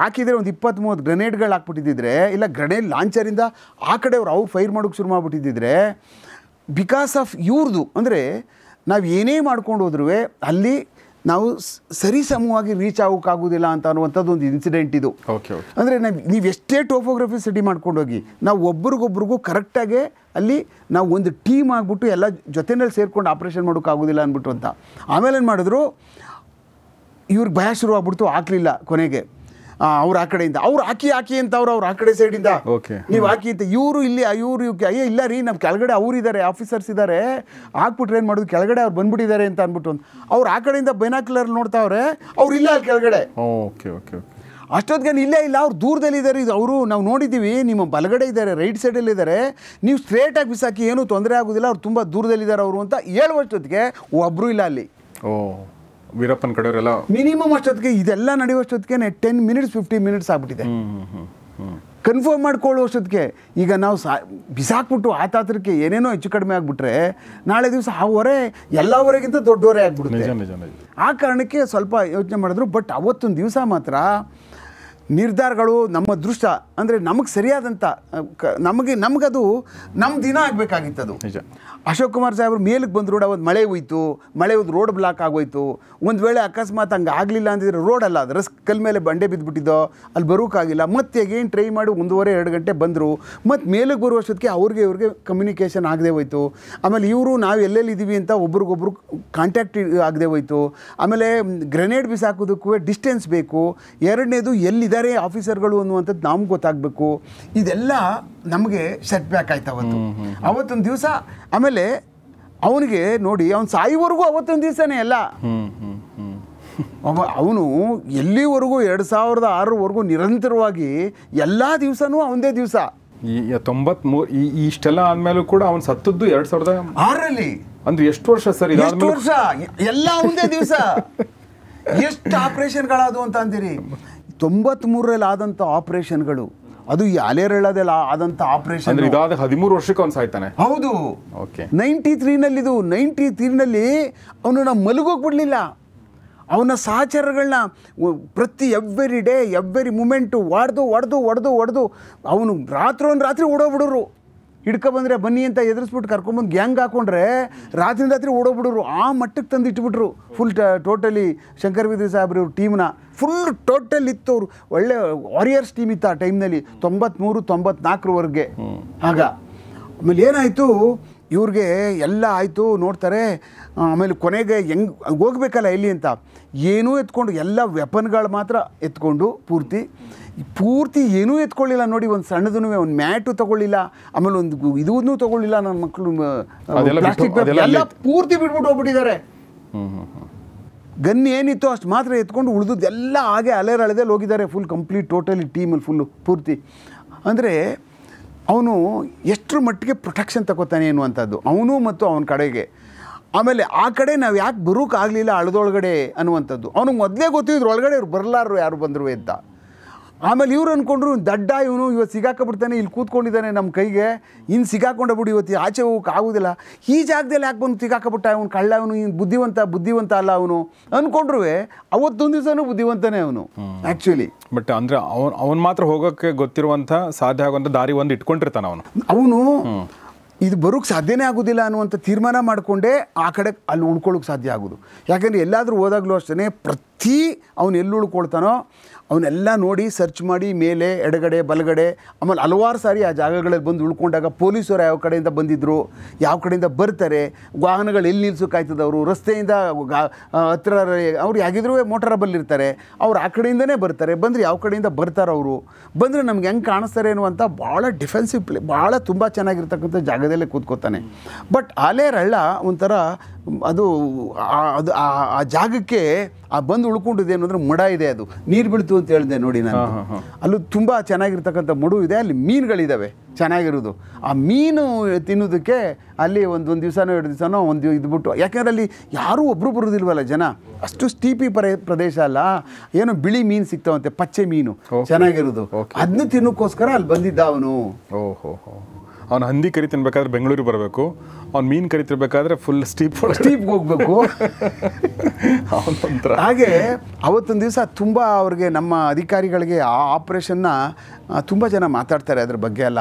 ಹಾಕಿದರೆ ಒಂದು ಇಪ್ಪತ್ತ್ ಮೂವತ್ತು ಗ್ರನೇಡ್ಗಳು ಹಾಕ್ಬಿಟ್ಟಿದ್ದಿದ್ರೆ ಇಲ್ಲ ಗ್ರನೇಡ್ ಲಾಂಚರಿಂದ ಆ ಕಡೆ ಅವ್ರು ಅವ್ರು ಫೈರ್ ಮಾಡೋಕ್ಕೆ ಶುರು ಮಾಡಿಬಿಟ್ಟಿದ್ದರೆ ಬಿಕಾಸ್ ಆಫ್ ಇವ್ರದ್ದು ಅಂದರೆ ನಾವು ಏನೇ ಮಾಡ್ಕೊಂಡು ಹೋದ್ರೂ ಅಲ್ಲಿ ನಾವು ಸಮವಾಗಿ ರೀಚ್ ಆಗೋಕ್ಕಾಗೋದಿಲ್ಲ ಅಂತ ಅನ್ನುವಂಥದ್ದು ಒಂದು ಇನ್ಸಿಡೆಂಟ್ ಇದು ಅಂದರೆ ನಾವು ನೀವು ಎಷ್ಟೇ ಟೋಫೋಗ್ರಫಿ ಸ್ಟಡಿ ಮಾಡ್ಕೊಂಡೋಗಿ ನಾವು ಒಬ್ರಿಗೊಬ್ರಿಗೂ ಕರೆಕ್ಟಾಗೆ ಅಲ್ಲಿ ನಾವು ಒಂದು ಟೀಮ್ ಆಗಿಬಿಟ್ಟು ಎಲ್ಲ ಜೊತೆನಲ್ಲಿ ಸೇರಿಕೊಂಡು ಆಪ್ರೇಷನ್ ಮಾಡೋಕ್ಕಾಗೋದಿಲ್ಲ ಅಂದ್ಬಿಟ್ಟು ಅಂತ ಆಮೇಲೆ ಏನು ಮಾಡಿದ್ರು ಇವ್ರಿಗೆ ಭಯ ಶುರು ಆಗ್ಬಿಡ್ತು ಆಗಲಿಲ್ಲ ಕೊನೆಗೆ ಅವ್ರು ಆ ಕಡೆಯಿಂದ ಅವ್ರು ಹಾಕಿ ಹಾಕಿ ಅಂತ ಅವ್ರು ಅವ್ರು ಆ ಕಡೆ ಸೈಡಿಂದ ನೀವು ಹಾಕಿ ಅಂತ ಇವರು ಇಲ್ಲಿ ಇವರು ಇವಕ್ಕೆ ಅಯ್ಯೋ ಇಲ್ಲ ರೀ ನಮ್ಮ ಕೆಳಗಡೆ ಇದ್ದಾರೆ ಆಫೀಸರ್ಸ್ ಇದ್ದಾರೆ ಹಾಕ್ಬಿಟ್ರೆ ಏನು ಮಾಡೋದು ಕೆಳಗಡೆ ಅವ್ರು ಬಂದ್ಬಿಟ್ಟಿದ್ದಾರೆ ಅಂತ ಅಂದ್ಬಿಟ್ಟು ಅವ್ರು ಆ ಕಡೆಯಿಂದ ಬೈನಾಕ್ಯುಲರ್ ನೋಡ್ತಾವ್ರೆ ಅವ್ರು ಇಲ್ಲ ಅಲ್ಲಿ ಕೆಳಗಡೆ ಓಕೆ ಓಕೆ ಅಷ್ಟೊತ್ತಿಗೆ ಇಲ್ಲೇ ಇಲ್ಲ ಅವ್ರು ದೂರದಲ್ಲಿ ಇದ್ದಾರೆ ಇದು ಅವರು ನಾವು ನೋಡಿದ್ದೀವಿ ನಿಮ್ಮ ಬಲಗಡೆ ಇದ್ದಾರೆ ರೈಟ್ ಸೈಡಲ್ಲಿ ಇದ್ದಾರೆ ನೀವು ಸ್ಟ್ರೇಟಾಗಿ ಬಿಸಾಕಿ ಏನೂ ತೊಂದರೆ ಆಗೋದಿಲ್ಲ ಅವ್ರು ತುಂಬ ದೂರದಲ್ಲಿದ್ದಾರೆ ಅವರು ಅಂತ ಹೇಳುವಷ್ಟೊತ್ತಿಗೆ ಒಬ್ಬರು ಇಲ್ಲ ಅಲ್ಲಿ ಓ ವೀರಪ್ಪನ ಕಡೆಯವರೆಲ್ಲ ಮಿನಿಮಮ್ ಅಷ್ಟೊತ್ತಿಗೆ ಇದೆಲ್ಲ ನಡೆಯುವಷ್ಟೊತ್ತಿಗೆ ಟೆನ್ ಮಿನಿಟ್ಸ್ ಫಿಫ್ಟಿ ಮಿನಿಟ್ಸ್ ಆಗ್ಬಿಟ್ಟಿದೆ ಕನ್ಫರ್ಮ್ ಮಾಡ್ಕೊಳ್ಳುವಷ್ಟೊತ್ತಿಗೆ ಈಗ ನಾವು ಸಾ ಬಿಸಾಕ್ಬಿಟ್ಟು ಆತಾತ್ರಕ್ಕೆ ಏನೇನೋ ಹೆಚ್ಚು ಕಡಿಮೆ ಆಗ್ಬಿಟ್ರೆ ನಾಳೆ ದಿವಸ ಆ ಹೊರೆ ಎಲ್ಲ ಹೊರೆಗಿಂತ ದೊಡ್ಡ ಹೊರೆ ಆಗ್ಬಿಡುತ್ತೆ ಆ ಕಾರಣಕ್ಕೆ ಸ್ವಲ್ಪ ಯೋಚನೆ ಮಾಡಿದ್ರು ಬಟ್ ಅವತ್ತೊಂದು ದಿವಸ ಮಾತ್ರ ನಿರ್ಧಾರಗಳು ನಮ್ಮ ದೃಷ್ಟ ಅಂದರೆ ನಮಗೆ ಸರಿಯಾದಂಥ ಕ ನಮಗೆ ನಮಗದು ನಮ್ಮ ದಿನ ಆಗಬೇಕಾಗಿತ್ತದು ಅಶೋಕ್ ಕುಮಾರ್ ಸಾಹೇಬ್ರು ಮೇಲಕ್ಕೆ ಬಂದ ರೋಡ್ ಅವತ್ತು ಮಳೆ ಹೋಯ್ತು ಮಳೆ ಹೋದ್ ರೋಡ್ ಬ್ಲಾಕ್ ಆಗೋಯ್ತು ಒಂದು ವೇಳೆ ಅಕಸ್ಮಾತ್ ಹಂಗೆ ಆಗಲಿಲ್ಲ ಅಂದಿದ್ರೆ ರೋಡ್ ಅಲ್ಲ ಅದು ರಸ್ಕ್ ಕಲ್ ಮೇಲೆ ಬಂಡೆ ಬಿದ್ದುಬಿಟ್ಟಿದ್ದೋ ಅಲ್ಲಿ ಬರೋಕ್ಕಾಗಿಲ್ಲ ಮತ್ತೆ ಏನು ಟ್ರೈ ಮಾಡಿ ಒಂದೂವರೆ ಎರಡು ಗಂಟೆ ಬಂದರು ಮತ್ತು ಮೇಲಕ್ಕೆ ಬರುವ ಅಷ್ಟೊತ್ತಿಗೆ ಅವ್ರಿಗೆ ಇವ್ರಿಗೆ ಕಮ್ಯುನಿಕೇಷನ್ ಆಗದೆ ಹೋಯ್ತು ಆಮೇಲೆ ಇವರು ನಾವು ಎಲ್ಲೆಲ್ಲಿದ್ದೀವಿ ಅಂತ ಒಬ್ರಿಗೊಬ್ರು ಕಾಂಟ್ಯಾಕ್ಟ್ ಆಗದೆ ಹೋಯ್ತು ಆಮೇಲೆ ಗ್ರೆನೇಡ್ ಬಿಸಾಕೋದಕ್ಕೂ ಡಿಸ್ಟೆನ್ಸ್ ಬೇಕು ಎರಡನೇದು ಎಲ್ಲಿದೆ ಇದ್ದಾರೆ ಆಫೀಸರ್ಗಳು ಅನ್ನುವಂಥದ್ದು ನಮ್ಗೆ ಗೊತ್ತಾಗಬೇಕು ಇದೆಲ್ಲ ನಮಗೆ ಸೆಟ್ ಬ್ಯಾಕ್ ಆಯ್ತು ಅವತ್ತು ಅವತ್ತೊಂದು ದಿವಸ ಆಮೇಲೆ ಅವನಿಗೆ ನೋಡಿ ಅವನು ಸಾಯಿವರೆಗೂ ಅವತ್ತೊಂದು ದಿವಸನೇ ಎಲ್ಲ ಅವನು ಎಲ್ಲಿವರೆಗೂ ಎರಡು ಸಾವಿರದ ಆರರವರೆಗೂ ನಿರಂತರವಾಗಿ ಎಲ್ಲ ದಿವಸನೂ ಅವನದೇ ದಿವಸ ತೊಂಬತ್ಮೂರು ಈ ಇಷ್ಟೆಲ್ಲ ಆದ್ಮೇಲೂ ಕೂಡ ಅವನು ಸತ್ತದ್ದು ಎರಡು ಸಾವಿರದ ಆರರಲ್ಲಿ ಅಂದ್ರೆ ಎಷ್ಟು ವರ್ಷ ಸರ್ ಎಷ್ಟು ವರ್ಷ ಎಲ್ಲ ಒಂದೇ ದಿವಸ ಎಷ್ಟು ಆಪರೇಷನ್ಗಳಾದವು ಅಂತ ಅಂತೀರಿ ತೊಂಬತ್ಮೂರರಲ್ಲಿ ಆದಂಥ ಆಪರೇಷನ್ಗಳು ಅದು ಅಲೆರಳದಲ್ಲ ಆದಂಥ ಆಪರೇಷನ್ ಇದಾದ ಹದಿಮೂರು ವರ್ಷಕ್ಕೆ ಒಂದು ಸಾಯ್ತಾನೆ ಹೌದು ಓಕೆ ನೈಂಟಿ ತ್ರೀನಲ್ಲಿ ಇದು ನೈಂಟಿ ತ್ರೀನಲ್ಲಿ ಅವನು ನಾವು ಮಲಗೋಗ್ಬಿಡ್ಲಿಲ್ಲ ಅವನ ಸಹಚರಗಳನ್ನ ಪ್ರತಿ ಎವ್ರಿ ಡೇ ಎವ್ರಿ ಮೂಮೆಂಟು ಒಡೆದು ಒಡೆದು ಒಡೆದು ಒಡೆದು ಅವನು ರಾತ್ರಿ ರಾತ್ರಿ ಓಡೋಗ್ಬಿಡೋರು ಬಂದರೆ ಬನ್ನಿ ಅಂತ ಎದುರಿಸ್ಬಿಟ್ಟು ಕರ್ಕೊಂಬಂದು ಗ್ಯಾಂಗ್ ಹಾಕೊಂಡ್ರೆ ರಾತ್ರಿ ರಾತ್ರಿ ಓಡೋಗ್ಬಿಡೋರು ಆ ಮಟ್ಟಕ್ಕೆ ತಂದು ಇಟ್ಬಿಟ್ರು ಫುಲ್ ಟೋಟಲಿ ಶಂಕರ್ ಬಿದ್ರಿ ಸಾಹೇಬ್ರ ಇವ್ರ ಟೀಮ್ನ ಫುಲ್ ಟೋಟಲ್ ಇತ್ತು ಅವರು ಒಳ್ಳೆ ವಾರಿಯರ್ಸ್ ಟೀಮ್ ಇತ್ತು ಆ ಟೈಮ್ನಲ್ಲಿ ತೊಂಬತ್ತ್ಮೂರು ತೊಂಬತ್ನಾಲ್ಕರವರೆಗೆ ಆಗ ಆಮೇಲೆ ಏನಾಯಿತು ಇವ್ರಿಗೆ ಎಲ್ಲ ಆಯಿತು ನೋಡ್ತಾರೆ ಆಮೇಲೆ ಕೊನೆಗೆ ಹೆಂಗೆ ಹೋಗ್ಬೇಕಲ್ಲ ಎಲ್ಲಿ ಅಂತ ಏನೂ ಎತ್ಕೊಂಡು ಎಲ್ಲ ವೆಪನ್ಗಳು ಮಾತ್ರ ಎತ್ಕೊಂಡು ಪೂರ್ತಿ ಪೂರ್ತಿ ಏನೂ ಎತ್ಕೊಳ್ಳಿಲ್ಲ ನೋಡಿ ಒಂದು ಸಣ್ಣದೂ ಒಂದು ಮ್ಯಾಟು ತೊಗೊಳ್ಳಿಲ್ಲ ಆಮೇಲೆ ಒಂದು ಇದೂ ತೊಗೊಳ್ಳಿಲ್ಲ ನನ್ನ ಮಕ್ಕಳು ಪ್ಲಾಸ್ಟಿಕ್ ಎಲ್ಲ ಪೂರ್ತಿ ಬಿಟ್ಬಿಟ್ಟು ಹೋಗ್ಬಿಟ್ಟಿದ್ದಾರೆ ಗನ್ ಏನಿತ್ತು ಅಷ್ಟು ಮಾತ್ರ ಎತ್ಕೊಂಡು ಉಳಿದದ್ದು ಎಲ್ಲ ಹಾಗೆ ಅಲೆರಳೆದಲ್ಲಿ ಹೋಗಿದ್ದಾರೆ ಫುಲ್ ಕಂಪ್ಲೀಟ್ ಟೋಟಲಿ ಟೀಮಲ್ಲಿ ಫುಲ್ಲು ಪೂರ್ತಿ ಅಂದರೆ ಅವನು ಎಷ್ಟರ ಮಟ್ಟಿಗೆ ಪ್ರೊಟೆಕ್ಷನ್ ತಗೋತಾನೆ ಅನ್ನುವಂಥದ್ದು ಅವನು ಮತ್ತು ಅವನ ಕಡೆಗೆ ಆಮೇಲೆ ಆ ಕಡೆ ನಾವು ಯಾಕೆ ಬರೋಕ್ಕಾಗಲಿಲ್ಲ ಅಳದೊಳಗಡೆ ಅನ್ನುವಂಥದ್ದು ಅವನಿಗೆ ಮೊದಲೇ ಗೊತ್ತಿದ್ರು ಒಳಗಡೆ ಇವ್ರು ಬರಲಾರರು ಯಾರು ಬಂದರು ಅಂತ ಆಮೇಲೆ ಇವ್ರು ಅಂದ್ಕೊಂಡ್ರು ದಡ್ಡ ಇವನು ಇವತ್ತು ಸಿಗಾಕೊಂಡ್ಬಿಡ್ತಾನೆ ಇಲ್ಲಿ ಕೂತ್ಕೊಂಡಿದ್ದಾನೆ ನಮ್ಮ ಕೈಗೆ ಇನ್ನು ಸಿಗಾಕೊಂಡ ಬಿಡು ಇವತ್ತು ಆಚೆ ಹೋಗಕ್ಕೆ ಆಗೋದಿಲ್ಲ ಈ ಜಾಗದಲ್ಲಿ ಯಾಕೆ ಬಂದು ಸಿಗಾಕೊಬಿಟ್ಟ ಅವನು ಕಳ್ಳ ಅವನು ಇನ್ನು ಬುದ್ಧಿವಂತ ಬುದ್ಧಿವಂತ ಅಲ್ಲ ಅವನು ಅಂದ್ಕೊಂಡ್ರು ಅವತ್ತೊಂದು ದಿವಸನೂ ಬುದ್ಧಿವಂತನೇ ಅವನು ಆ್ಯಕ್ಚುಲಿ ಬಟ್ ಅಂದರೆ ಅವನು ಅವನು ಮಾತ್ರ ಹೋಗೋಕ್ಕೆ ಗೊತ್ತಿರುವಂಥ ಸಾಧ್ಯ ಆಗುವಂಥ ದಾರಿ ಒಂದು ಇಟ್ಕೊಂಡಿರ್ತಾನ ಅವನು ಅವನು ಇದು ಬರೋಕ್ಕೆ ಸಾಧ್ಯನೇ ಆಗೋದಿಲ್ಲ ಅನ್ನುವಂಥ ತೀರ್ಮಾನ ಮಾಡಿಕೊಂಡೇ ಆ ಕಡೆ ಅಲ್ಲಿ ಉಳ್ಕೊಳ್ಳೋಕೆ ಸಾಧ್ಯ ಆಗೋದು ಯಾಕಂದರೆ ಎಲ್ಲಾದರೂ ಹೋದಾಗಲೂ ಅಷ್ಟೇ ಪ್ರತಿ ಅವನು ಎಲ್ಲಿ ಉಳ್ಕೊಳ್ತಾನೋ ಅವನ್ನೆಲ್ಲ ನೋಡಿ ಸರ್ಚ್ ಮಾಡಿ ಮೇಲೆ ಎಡಗಡೆ ಬಲಗಡೆ ಆಮೇಲೆ ಹಲವಾರು ಸಾರಿ ಆ ಜಾಗಗಳಲ್ಲಿ ಬಂದು ಉಳ್ಕೊಂಡಾಗ ಪೊಲೀಸರು ಯಾವ ಕಡೆಯಿಂದ ಬಂದಿದ್ದರು ಯಾವ ಕಡೆಯಿಂದ ಬರ್ತಾರೆ ವಾಹನಗಳು ಎಲ್ಲಿ ನಿಲ್ಸೋಕ್ಕಾಯ್ತದೆ ಅವರು ರಸ್ತೆಯಿಂದ ಹತ್ರ ಅವ್ರು ಯಾಗಿದ್ರೂ ಮೋಟಾರ ಇರ್ತಾರೆ ಅವ್ರು ಆ ಕಡೆಯಿಂದನೇ ಬರ್ತಾರೆ ಬಂದರೆ ಯಾವ ಕಡೆಯಿಂದ ಬರ್ತಾರೆ ಅವರು ಬಂದರೆ ನಮ್ಗೆ ಹೆಂಗೆ ಕಾಣಿಸ್ತಾರೆ ಅನ್ನುವಂಥ ಭಾಳ ಡಿಫೆನ್ಸಿವ್ ಪ್ಲೇ ಭಾಳ ತುಂಬ ಚೆನ್ನಾಗಿರ್ತಕ್ಕಂಥ ಜಾಗದಲ್ಲೇ ಕೂತ್ಕೋತಾನೆ ಬಟ್ ಆಲೇರಳ್ಳ ಒಂಥರ ಅದು ಅದು ಆ ಜಾಗಕ್ಕೆ ಆ ಬಂದು ಉಳ್ಕೊಂಡಿದೆ ಅನ್ನೋದ್ರೆ ಮಡ ಇದೆ ಅದು ನೀರು ಬೀಳ್ತು ಅಂತ ಹೇಳಿದೆ ನೋಡಿ ನಾನು ಅಲ್ಲೂ ತುಂಬ ಚೆನ್ನಾಗಿರ್ತಕ್ಕಂಥ ಮಡು ಇದೆ ಅಲ್ಲಿ ಮೀನುಗಳಿದ್ದಾವೆ ಚೆನ್ನಾಗಿರೋದು ಆ ಮೀನು ತಿನ್ನೋದಕ್ಕೆ ಅಲ್ಲಿ ಒಂದು ಒಂದು ದಿವಸನೋ ಎರಡು ದಿವಸನೋ ಒಂದು ಇದು ಬಿಟ್ಟು ಯಾಕೆಂದರೆ ಅಲ್ಲಿ ಯಾರೂ ಒಬ್ಬರು ಬರೋದಿಲ್ವಲ್ಲ ಜನ ಅಷ್ಟು ಸ್ಟೀಪಿ ಪ್ರದೇಶ ಅಲ್ಲ ಏನೋ ಬಿಳಿ ಮೀನು ಸಿಗ್ತಾವಂತೆ ಪಚ್ಚೆ ಮೀನು ಚೆನ್ನಾಗಿರೋದು ಅದನ್ನ ತಿನ್ನೋಕ್ಕೋಸ್ಕರ ಅಲ್ಲಿ ಬಂದಿದ್ದ ಅವನು ಓಹೋ ಅವ್ನು ಹಂದಿ ಕರಿ ತಿನ್ಬೇಕಾದ್ರೆ ಬೆಂಗಳೂರಿಗೆ ಬರಬೇಕು ಅವ್ನು ಮೀನು ಕರಿ ಫುಲ್ ಸ್ಟೀಪ್ ಸ್ಟೀಪ್ಗೆ ಹೋಗಬೇಕು ಅವನಂತರ ಹಾಗೆ ಅವತ್ತೊಂದು ದಿವಸ ತುಂಬ ಅವ್ರಿಗೆ ನಮ್ಮ ಅಧಿಕಾರಿಗಳಿಗೆ ಆ ಆಪ್ರೇಷನ್ನ ತುಂಬ ಜನ ಮಾತಾಡ್ತಾರೆ ಅದ್ರ ಬಗ್ಗೆ ಎಲ್ಲ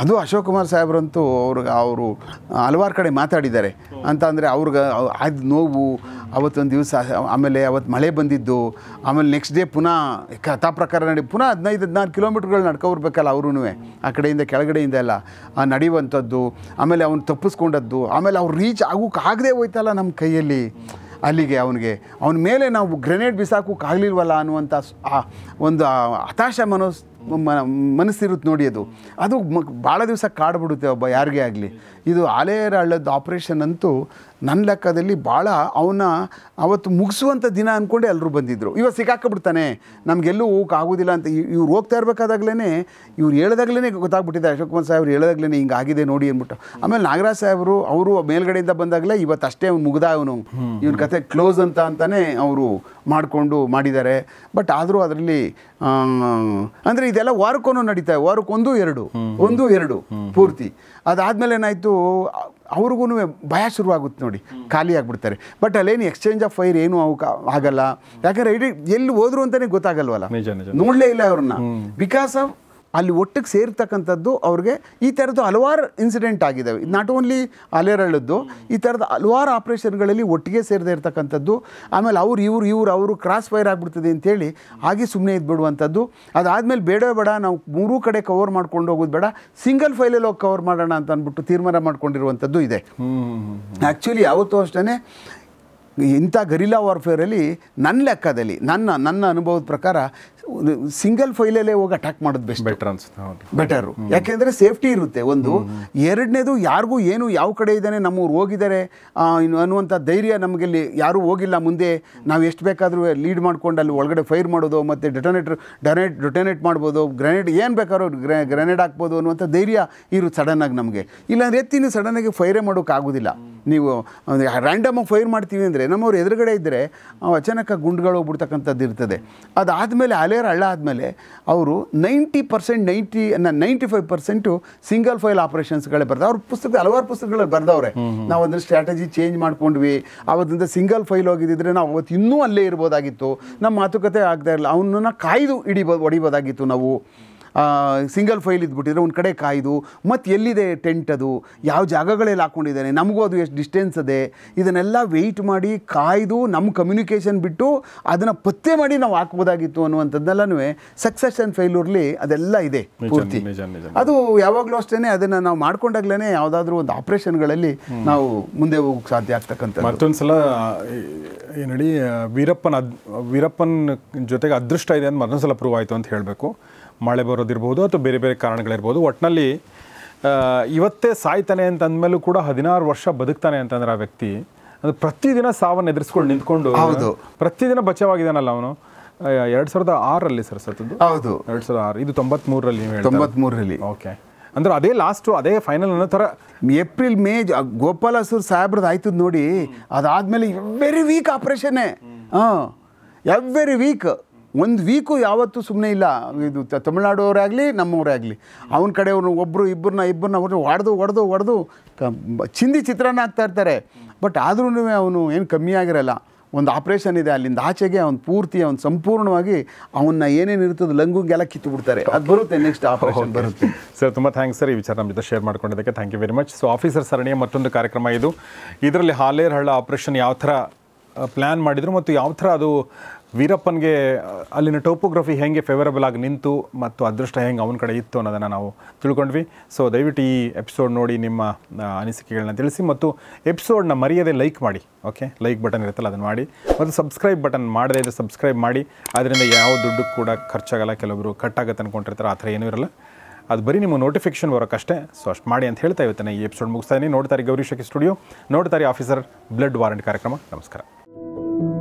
ಅದು ಅಶೋಕ್ ಕುಮಾರ್ ಸಾಹೇಬ್ರಂತೂ ಅವ್ರಿಗೆ ಅವರು ಹಲವಾರು ಕಡೆ ಮಾತಾಡಿದ್ದಾರೆ ಅಂತ ಅಂದರೆ ಅವ್ರಿಗೆ ಆದ ನೋವು ಅವತ್ತೊಂದು ದಿವಸ ಆಮೇಲೆ ಅವತ್ತು ಮಳೆ ಬಂದಿದ್ದು ಆಮೇಲೆ ನೆಕ್ಸ್ಟ್ ಡೇ ಪುನಃ ಕಥಾ ಪ್ರಕಾರ ನಡಿ ಪುನಃ ಹದಿನೈದು ಹದಿನಾರು ಕಿಲೋಮೀಟ್ರ್ಗಳು ನಡ್ಕೊಬರ್ಬೇಕಲ್ಲ ಅವ್ರೂ ಆ ಕಡೆಯಿಂದ ಕೆಳಗಡೆಯಿಂದ ಎಲ್ಲ ನಡೆಯುವಂಥದ್ದು ಆಮೇಲೆ ಅವನು ತಪ್ಪಿಸ್ಕೊಂಡದ್ದು ಆಮೇಲೆ ಅವ್ರು ರೀಚ್ ಆಗೋಕ್ಕಾಗದೇ ಹೋಯ್ತಲ್ಲ ನಮ್ಮ ಕೈಯಲ್ಲಿ ಅಲ್ಲಿಗೆ ಅವನಿಗೆ ಅವನ ಮೇಲೆ ನಾವು ಗ್ರೆನೇಡ್ ಬಿಸಾಕೋಕ್ಕಾಗಲಿಲ್ವಲ್ಲ ಅನ್ನುವಂಥ ಒಂದು ಹತಾಶ ಮನೋಸ್ ಮನಸ್ಸಿರುತ್ತೆ ನೋಡಿ ಅದು ಅದು ಭಾಳ ದಿವಸ ಕಾಡ್ಬಿಡುತ್ತೆ ಒಬ್ಬ ಯಾರಿಗೇ ಆಗಲಿ ಇದು ಆಲೇರ ಹಳ್ಳದ ಆಪ್ರೇಷನ್ ಅಂತೂ ನನ್ನ ಲೆಕ್ಕದಲ್ಲಿ ಭಾಳ ಅವನ ಅವತ್ತು ಮುಗಿಸುವಂಥ ದಿನ ಅಂದ್ಕೊಂಡೆ ಎಲ್ಲರೂ ಬಂದಿದ್ದರು ಇವಾಗ ಸಿಕ್ಕಾಕ್ಬಿಡ್ತಾನೆ ನಮಗೆಲ್ಲೂ ಆಗೋದಿಲ್ಲ ಅಂತ ಇವ್ರು ಹೋಗ್ತಾ ಇರಬೇಕಾದಾಗಲೇ ಇವ್ರು ಹೇಳಿದಾಗಲೇ ಗೊತ್ತಾಗ್ಬಿಟ್ಟಿದೆ ಅಶೋಕ್ ಕುಮಾರ್ ಸಾಹೇಬ್ರು ಹೇಳಿದಾಗಲೇ ಹಿಂಗಾಗಿದೆ ಆಗಿದೆ ನೋಡಿ ಅಂದ್ಬಿಟ್ಟು ಆಮೇಲೆ ನಾಗರಾಜ್ ಸಾಹೇಬರು ಅವರು ಮೇಲ್ಗಡೆಯಿಂದ ಬಂದಾಗಲೇ ಇವತ್ತು ಅಷ್ಟೇ ಅವ್ನು ಮುಗ್ದ ಅವನು ಕಥೆ ಕತೆ ಕ್ಲೋಸ್ ಅಂತ ಅಂತಲೇ ಅವರು ಮಾಡಿಕೊಂಡು ಮಾಡಿದ್ದಾರೆ ಬಟ್ ಆದರೂ ಅದರಲ್ಲಿ ಅಂದರೆ ಇದೆಲ್ಲ ವಾರಕ್ಕೂ ನಡೀತಾ ವಾರಕ್ಕೊಂದು ಎರಡು ಒಂದು ಎರಡು ಪೂರ್ತಿ ಅದಾದಮೇಲೆ ಏನಾಯಿತು ಅವ್ರಿಗೂ ಭಯ ಶುರುವಾಗುತ್ತೆ ನೋಡಿ ಖಾಲಿ ಆಗಿಬಿಡ್ತಾರೆ ಬಟ್ ಅಲ್ಲೇನು ಎಕ್ಸ್ಚೇಂಜ್ ಆಫ್ ಫೈರ್ ಏನು ಆಗಲ್ಲ ಯಾಕಂದ್ರೆ ಐಡಿ ಎಲ್ಲಿ ಹೋದ್ರು ಅಂತಾನೆ ಗೊತ್ತಾಗಲ್ವಲ್ಲ ನೋಡಲೇ ಇಲ್ಲ ಅವ್ರನ್ನ ಬಿಕಾಸ್ ಆಫ್ ಅಲ್ಲಿ ಒಟ್ಟಿಗೆ ಸೇರ್ತಕ್ಕಂಥದ್ದು ಅವ್ರಿಗೆ ಈ ಥರದ್ದು ಹಲವಾರು ಇನ್ಸಿಡೆಂಟ್ ಆಗಿದ್ದಾವೆ ನಾಟ್ ಓನ್ಲಿ ಅಲೆರಳದ್ದು ಈ ಥರದ ಹಲವಾರು ಆಪ್ರೇಷನ್ಗಳಲ್ಲಿ ಒಟ್ಟಿಗೆ ಸೇರದೇ ಇರ್ತಕ್ಕಂಥದ್ದು ಆಮೇಲೆ ಅವ್ರು ಇವ್ರು ಇವ್ರು ಅವರು ಕ್ರಾಸ್ ಫೈರ್ ಆಗಿಬಿಡ್ತದೆ ಅಂತೇಳಿ ಹಾಗೆ ಸುಮ್ಮನೆ ಇದ್ಬಿಡುವಂಥದ್ದು ಅದಾದಮೇಲೆ ಬೇಡ ಬೇಡ ನಾವು ಮೂರೂ ಕಡೆ ಕವರ್ ಮಾಡ್ಕೊಂಡು ಹೋಗೋದು ಬೇಡ ಸಿಂಗಲ್ ಫೈಲಲ್ಲಿ ಹೋಗಿ ಕವರ್ ಮಾಡೋಣ ಅಂತ ಅಂದ್ಬಿಟ್ಟು ತೀರ್ಮಾನ ಮಾಡ್ಕೊಂಡಿರುವಂಥದ್ದು ಇದೆ ಆ್ಯಕ್ಚುಲಿ ಯಾವತ್ತೂ ಅಷ್ಟೇ ಇಂಥ ಗರಿಲಾ ವಾರ್ಫೇರಲ್ಲಿ ನನ್ನ ಲೆಕ್ಕದಲ್ಲಿ ನನ್ನ ನನ್ನ ಅನುಭವದ ಪ್ರಕಾರ ಸಿಂಗಲ್ ಫೈಲಲ್ಲೇ ಹೋಗಿ ಅಟ್ಯಾಕ್ ಮಾಡೋದು ಬೆಸ್ಟ್ ಬೆಟರ್ ಅನ್ಸುತ್ತೆ ಬೆಟರು ಯಾಕೆಂದರೆ ಸೇಫ್ಟಿ ಇರುತ್ತೆ ಒಂದು ಎರಡನೇದು ಯಾರಿಗೂ ಏನು ಯಾವ ಕಡೆ ಇದ್ದಾನೆ ನಮ್ಮವ್ರು ಹೋಗಿದ್ದಾರೆ ಅನ್ನುವಂಥ ಧೈರ್ಯ ನಮಗೆ ಇಲ್ಲಿ ಯಾರೂ ಹೋಗಿಲ್ಲ ಮುಂದೆ ನಾವು ಎಷ್ಟು ಬೇಕಾದರೂ ಲೀಡ್ ಮಾಡ್ಕೊಂಡು ಅಲ್ಲಿ ಒಳಗಡೆ ಫೈರ್ ಮಾಡೋದು ಮತ್ತು ಡೆಟೊನೇಟ್ರ್ ಡೆನೇಟ್ ಡೆಟೊನೇಟ್ ಮಾಡ್ಬೋದು ಗ್ರೆನೇಡ್ ಏನು ಬೇಕಾದ್ರೂ ಗ್ರೆ ಗ್ರೆನೇಡ್ ಹಾಕ್ಬೋದು ಅನ್ನುವಂಥ ಧೈರ್ಯ ಇರುತ್ತೆ ಸಡನ್ನಾಗಿ ನಮಗೆ ಇಲ್ಲಾಂದರೆ ಎತ್ತಿನೂ ಸಡನ್ನಾಗಿ ಫೈರೇ ಮಾಡೋಕ್ಕಾಗೋದಿಲ್ಲ ನೀವು ರ್ಯಾಂಡಮಾಗಿ ಫೈರ್ ಮಾಡ್ತೀವಿ ಅಂದರೆ ನಮ್ಮವ್ರು ಎದುರುಗಡೆ ಇದ್ದರೆ ಅಚಾನಕ ಗುಂಡುಗಳು ಹೋಗ್ಬಿಡ್ತಕ್ಕಂಥದ್ದು ಇರ್ತದೆ ಅದಾದಮೇಲೆ ಅಲೆ ಬೇರ್ ಹಳ್ಳ ಆದಮೇಲೆ ಅವರು ninety percent ninety ninety five percent single file ಆಪರೇಷನ್ಸ್ಗಳೇ ಬರ್ದ ಅವ್ರ ಪುಸ್ತಕ ಹಲವಾರು ಪುಸ್ತಕಗಳು ಬರ್ದವ್ರೆ ನಾವು ಅದನ್ನು ಸ್ಟ್ರಾಟಜಿ ಚೇಂಜ್ ಮಾಡ್ಕೊಂಡ್ವಿ ಅವತ್ತಿಂದ ಸಿಂಗಲ್ ಫೈಲ್ ಹೋಗಿದ್ದಿದ್ರೆ ನಾವು ಅವತ್ತು ಇನ್ನೂ ಅಲ್ಲೇ ಇರ್ಬೋದಾಗಿತ್ತು ನಮ್ಮ ಮಾತುಕತೆ ಆಗ್ತಾ ಇರಲಿಲ್ಲ ಅವನನ್ನು ಕಾಯ್ದು ಹಿಡಿಬೋ ಹೊಡಿಬೋದಾಗಿತ್ತು ನಾವು ಸಿಂಗಲ್ ಫೈಲ್ ಇದ್ಬಿಟ್ಟಿದ್ರೆ ಒಂದು ಕಡೆ ಕಾಯ್ದು ಮತ್ತು ಎಲ್ಲಿದೆ ಟೆಂಟ್ ಅದು ಯಾವ ಜಾಗಗಳಲ್ಲಿ ಹಾಕ್ಕೊಂಡಿದ್ದಾನೆ ನಮಗೂ ಅದು ಎಷ್ಟು ಡಿಸ್ಟೆನ್ಸ್ ಅದೇ ಇದನ್ನೆಲ್ಲ ವೆಯ್ಟ್ ಮಾಡಿ ಕಾಯ್ದು ನಮ್ಮ ಕಮ್ಯುನಿಕೇಷನ್ ಬಿಟ್ಟು ಅದನ್ನು ಪತ್ತೆ ಮಾಡಿ ನಾವು ಹಾಕ್ಬೋದಾಗಿತ್ತು ಅನ್ನುವಂಥದ್ದೆಲ್ಲನೂ ಸಕ್ಸಸ್ ಆ್ಯಂಡ್ ಫೇಲ್ಯೂರ್ಲಿ ಅದೆಲ್ಲ ಇದೆ ಪೂರ್ತಿ ಅದು ಯಾವಾಗಲೂ ಅಷ್ಟೇ ಅದನ್ನು ನಾವು ಮಾಡ್ಕೊಂಡಾಗ್ಲೇ ಯಾವುದಾದ್ರೂ ಒಂದು ಆಪ್ರೇಷನ್ಗಳಲ್ಲಿ ನಾವು ಮುಂದೆ ಹೋಗಕ್ಕೆ ಸಾಧ್ಯ ಆಗ್ತಕ್ಕಂಥ ಮತ್ತೊಂದ್ಸಲ ಏನಡಿ ವೀರಪ್ಪನ ಅದ್ ವೀರಪ್ಪನ ಜೊತೆಗೆ ಅದೃಷ್ಟ ಇದೆ ಅಂತ ಮತ್ತೊಂದ್ಸಲ ಪ್ರೂವ್ ಆಯಿತು ಅಂತ ಹೇಳಬೇಕು ಮಳೆ ಬರೋದಿರ್ಬೋದು ಅಥವಾ ಬೇರೆ ಬೇರೆ ಕಾರಣಗಳಿರ್ಬೋದು ಒಟ್ಟಿನಲ್ಲಿ ಇವತ್ತೇ ಸಾಯ್ತಾನೆ ಅಂತ ಅಂದಮೇಲೂ ಕೂಡ ಹದಿನಾರು ವರ್ಷ ಬದುಕ್ತಾನೆ ಅಂತಂದ್ರೆ ಆ ವ್ಯಕ್ತಿ ಅದು ಪ್ರತಿದಿನ ಸಾವನ್ನು ಎದುರಿಸ್ಕೊಂಡು ನಿಂತ್ಕೊಂಡು ಹೌದು ಪ್ರತಿದಿನ ಬಚಾವಾಗಿದ್ದಾನಲ್ಲ ಅವನು ಎರಡು ಸಾವಿರದ ಆರಲ್ಲಿ ಸರ್ ಸತ್ತದ್ದು ಹೌದು ಎರಡು ಸಾವಿರದ ಆರು ಇದು ತೊಂಬತ್ಮೂರರಲ್ಲಿ ನೀವು ತೊಂಬತ್ಮೂರರಲ್ಲಿ ಓಕೆ ಅಂದ್ರೆ ಅದೇ ಲಾಸ್ಟು ಅದೇ ಫೈನಲ್ ಅನ್ನೋ ಥರ ಏಪ್ರಿಲ್ ಮೇ ಗೋಪಾಲಸೂರ್ ಸಾಹೇಬ್ರದ್ದು ಆಯ್ತು ನೋಡಿ ಅದಾದಮೇಲೆ ವೆರಿ ವೀಕ್ ಆಪ್ರೇಷನ್ನೇ ಹಾಂ ಎವ್ರಿ ವೀಕ್ ಒಂದು ವೀಕು ಯಾವತ್ತೂ ಸುಮ್ಮನೆ ಇಲ್ಲ ಇದು ತಮಿಳ್ನಾಡೋರೇ ಆಗಲಿ ನಮ್ಮವರೇ ಆಗಲಿ ಅವನ ಕಡೆ ಕಡೆಯವ್ರು ಒಬ್ಬರು ಇಬ್ಬರನ್ನ ಇಬ್ಬರನ್ನ ಹೊಡೆದು ಹೊಡೆದು ಹೊಡೆದು ಹೊಡೆದು ಚಿಂದಿ ಚಿತ್ರಾನ ಹಾಕ್ತಾ ಇರ್ತಾರೆ ಬಟ್ ಆದ್ರೂ ಅವನು ಏನು ಕಮ್ಮಿ ಆಗಿರಲ್ಲ ಒಂದು ಆಪ್ರೇಷನ್ ಇದೆ ಅಲ್ಲಿಂದ ಆಚೆಗೆ ಅವ್ನು ಪೂರ್ತಿ ಅವ್ನು ಸಂಪೂರ್ಣವಾಗಿ ಅವನ್ನ ಏನೇನು ಇರ್ತದೆ ಲಂಗುಗೆಲ್ಲ ಕಿತ್ತು ಬಿಡ್ತಾರೆ ಅದು ಬರುತ್ತೆ ನೆಕ್ಸ್ಟ್ ಆಪರೇಷನ್ ಬರುತ್ತೆ ಸರ್ ತುಂಬ ಥ್ಯಾಂಕ್ಸ್ ಸರ್ ಈ ವಿಚಾರ ನಮ್ಮ ಜೊತೆ ಶೇರ್ ಮಾಡ್ಕೊಂಡಿದ್ದಕ್ಕೆ thank you very much so officer ಸರಣಿಯ ಮತ್ತೊಂದು ಕಾರ್ಯಕ್ರಮ ಇದು ಇದರಲ್ಲಿ ಹಾಲೇರ್ ಹಳ್ಳ ಆಪರೇಷನ್ ಯಾವ ಥರ ಪ್ಲ್ಯಾನ್ ಮಾಡಿದರು ಮತ್ತು ಯಾವ ಥರ ಅದು ವೀರಪ್ಪನಿಗೆ ಅಲ್ಲಿನ ಟೋಪೋಗ್ರಫಿ ಹೆಂಗೆ ಫೇವರಬಲ್ ಆಗಿ ನಿಂತು ಮತ್ತು ಅದೃಷ್ಟ ಹೆಂಗೆ ಅವನ ಕಡೆ ಇತ್ತು ಅನ್ನೋದನ್ನು ನಾವು ತಿಳ್ಕೊಂಡ್ವಿ ಸೊ ದಯವಿಟ್ಟು ಈ ಎಪಿಸೋಡ್ ನೋಡಿ ನಿಮ್ಮ ಅನಿಸಿಕೆಗಳನ್ನ ತಿಳಿಸಿ ಮತ್ತು ಎಪಿಸೋಡ್ನ ಮರೆಯದೆ ಲೈಕ್ ಮಾಡಿ ಓಕೆ ಲೈಕ್ ಬಟನ್ ಇರುತ್ತಲ್ಲ ಅದನ್ನು ಮಾಡಿ ಮತ್ತು ಸಬ್ಸ್ಕ್ರೈಬ್ ಬಟನ್ ಮಾಡದೇ ಇದ್ದರೆ ಸಬ್ಸ್ಕ್ರೈಬ್ ಮಾಡಿ ಅದರಿಂದ ಯಾವ ದುಡ್ಡು ಕೂಡ ಖರ್ಚಾಗಲ್ಲ ಕೆಲವರು ಕಟ್ಟಾಗತ್ತೆ ಅಂದ್ಕೊಂಡಿರ್ತಾರೆ ಆ ಥರ ಏನೂ ಇರಲ್ಲ ಅದು ಬರೀ ನಿಮ್ಮ ನೋಟಿಫಿಕೇಶನ್ ಬರೋಕ್ಕಷ್ಟೇ ಸೊ ಅಷ್ಟು ಮಾಡಿ ಅಂತ ಹೇಳ್ತಾ ಇವತ್ತೆ ಈ ಎಪಿಸೋಡ್ ಮುಗಿಸ್ತಾ ಇದ್ದೀನಿ ನೋಡ್ತಾರೆ ಗೌರಿ ಸ್ಟುಡಿಯೋ ನೋಡ್ತಾರೆ ಆಫೀಸರ್ ಬ್ಲಡ್ ವಾರಂಟ್ ಕಾರ್ಯಕ್ರಮ ನಮಸ್ಕಾರ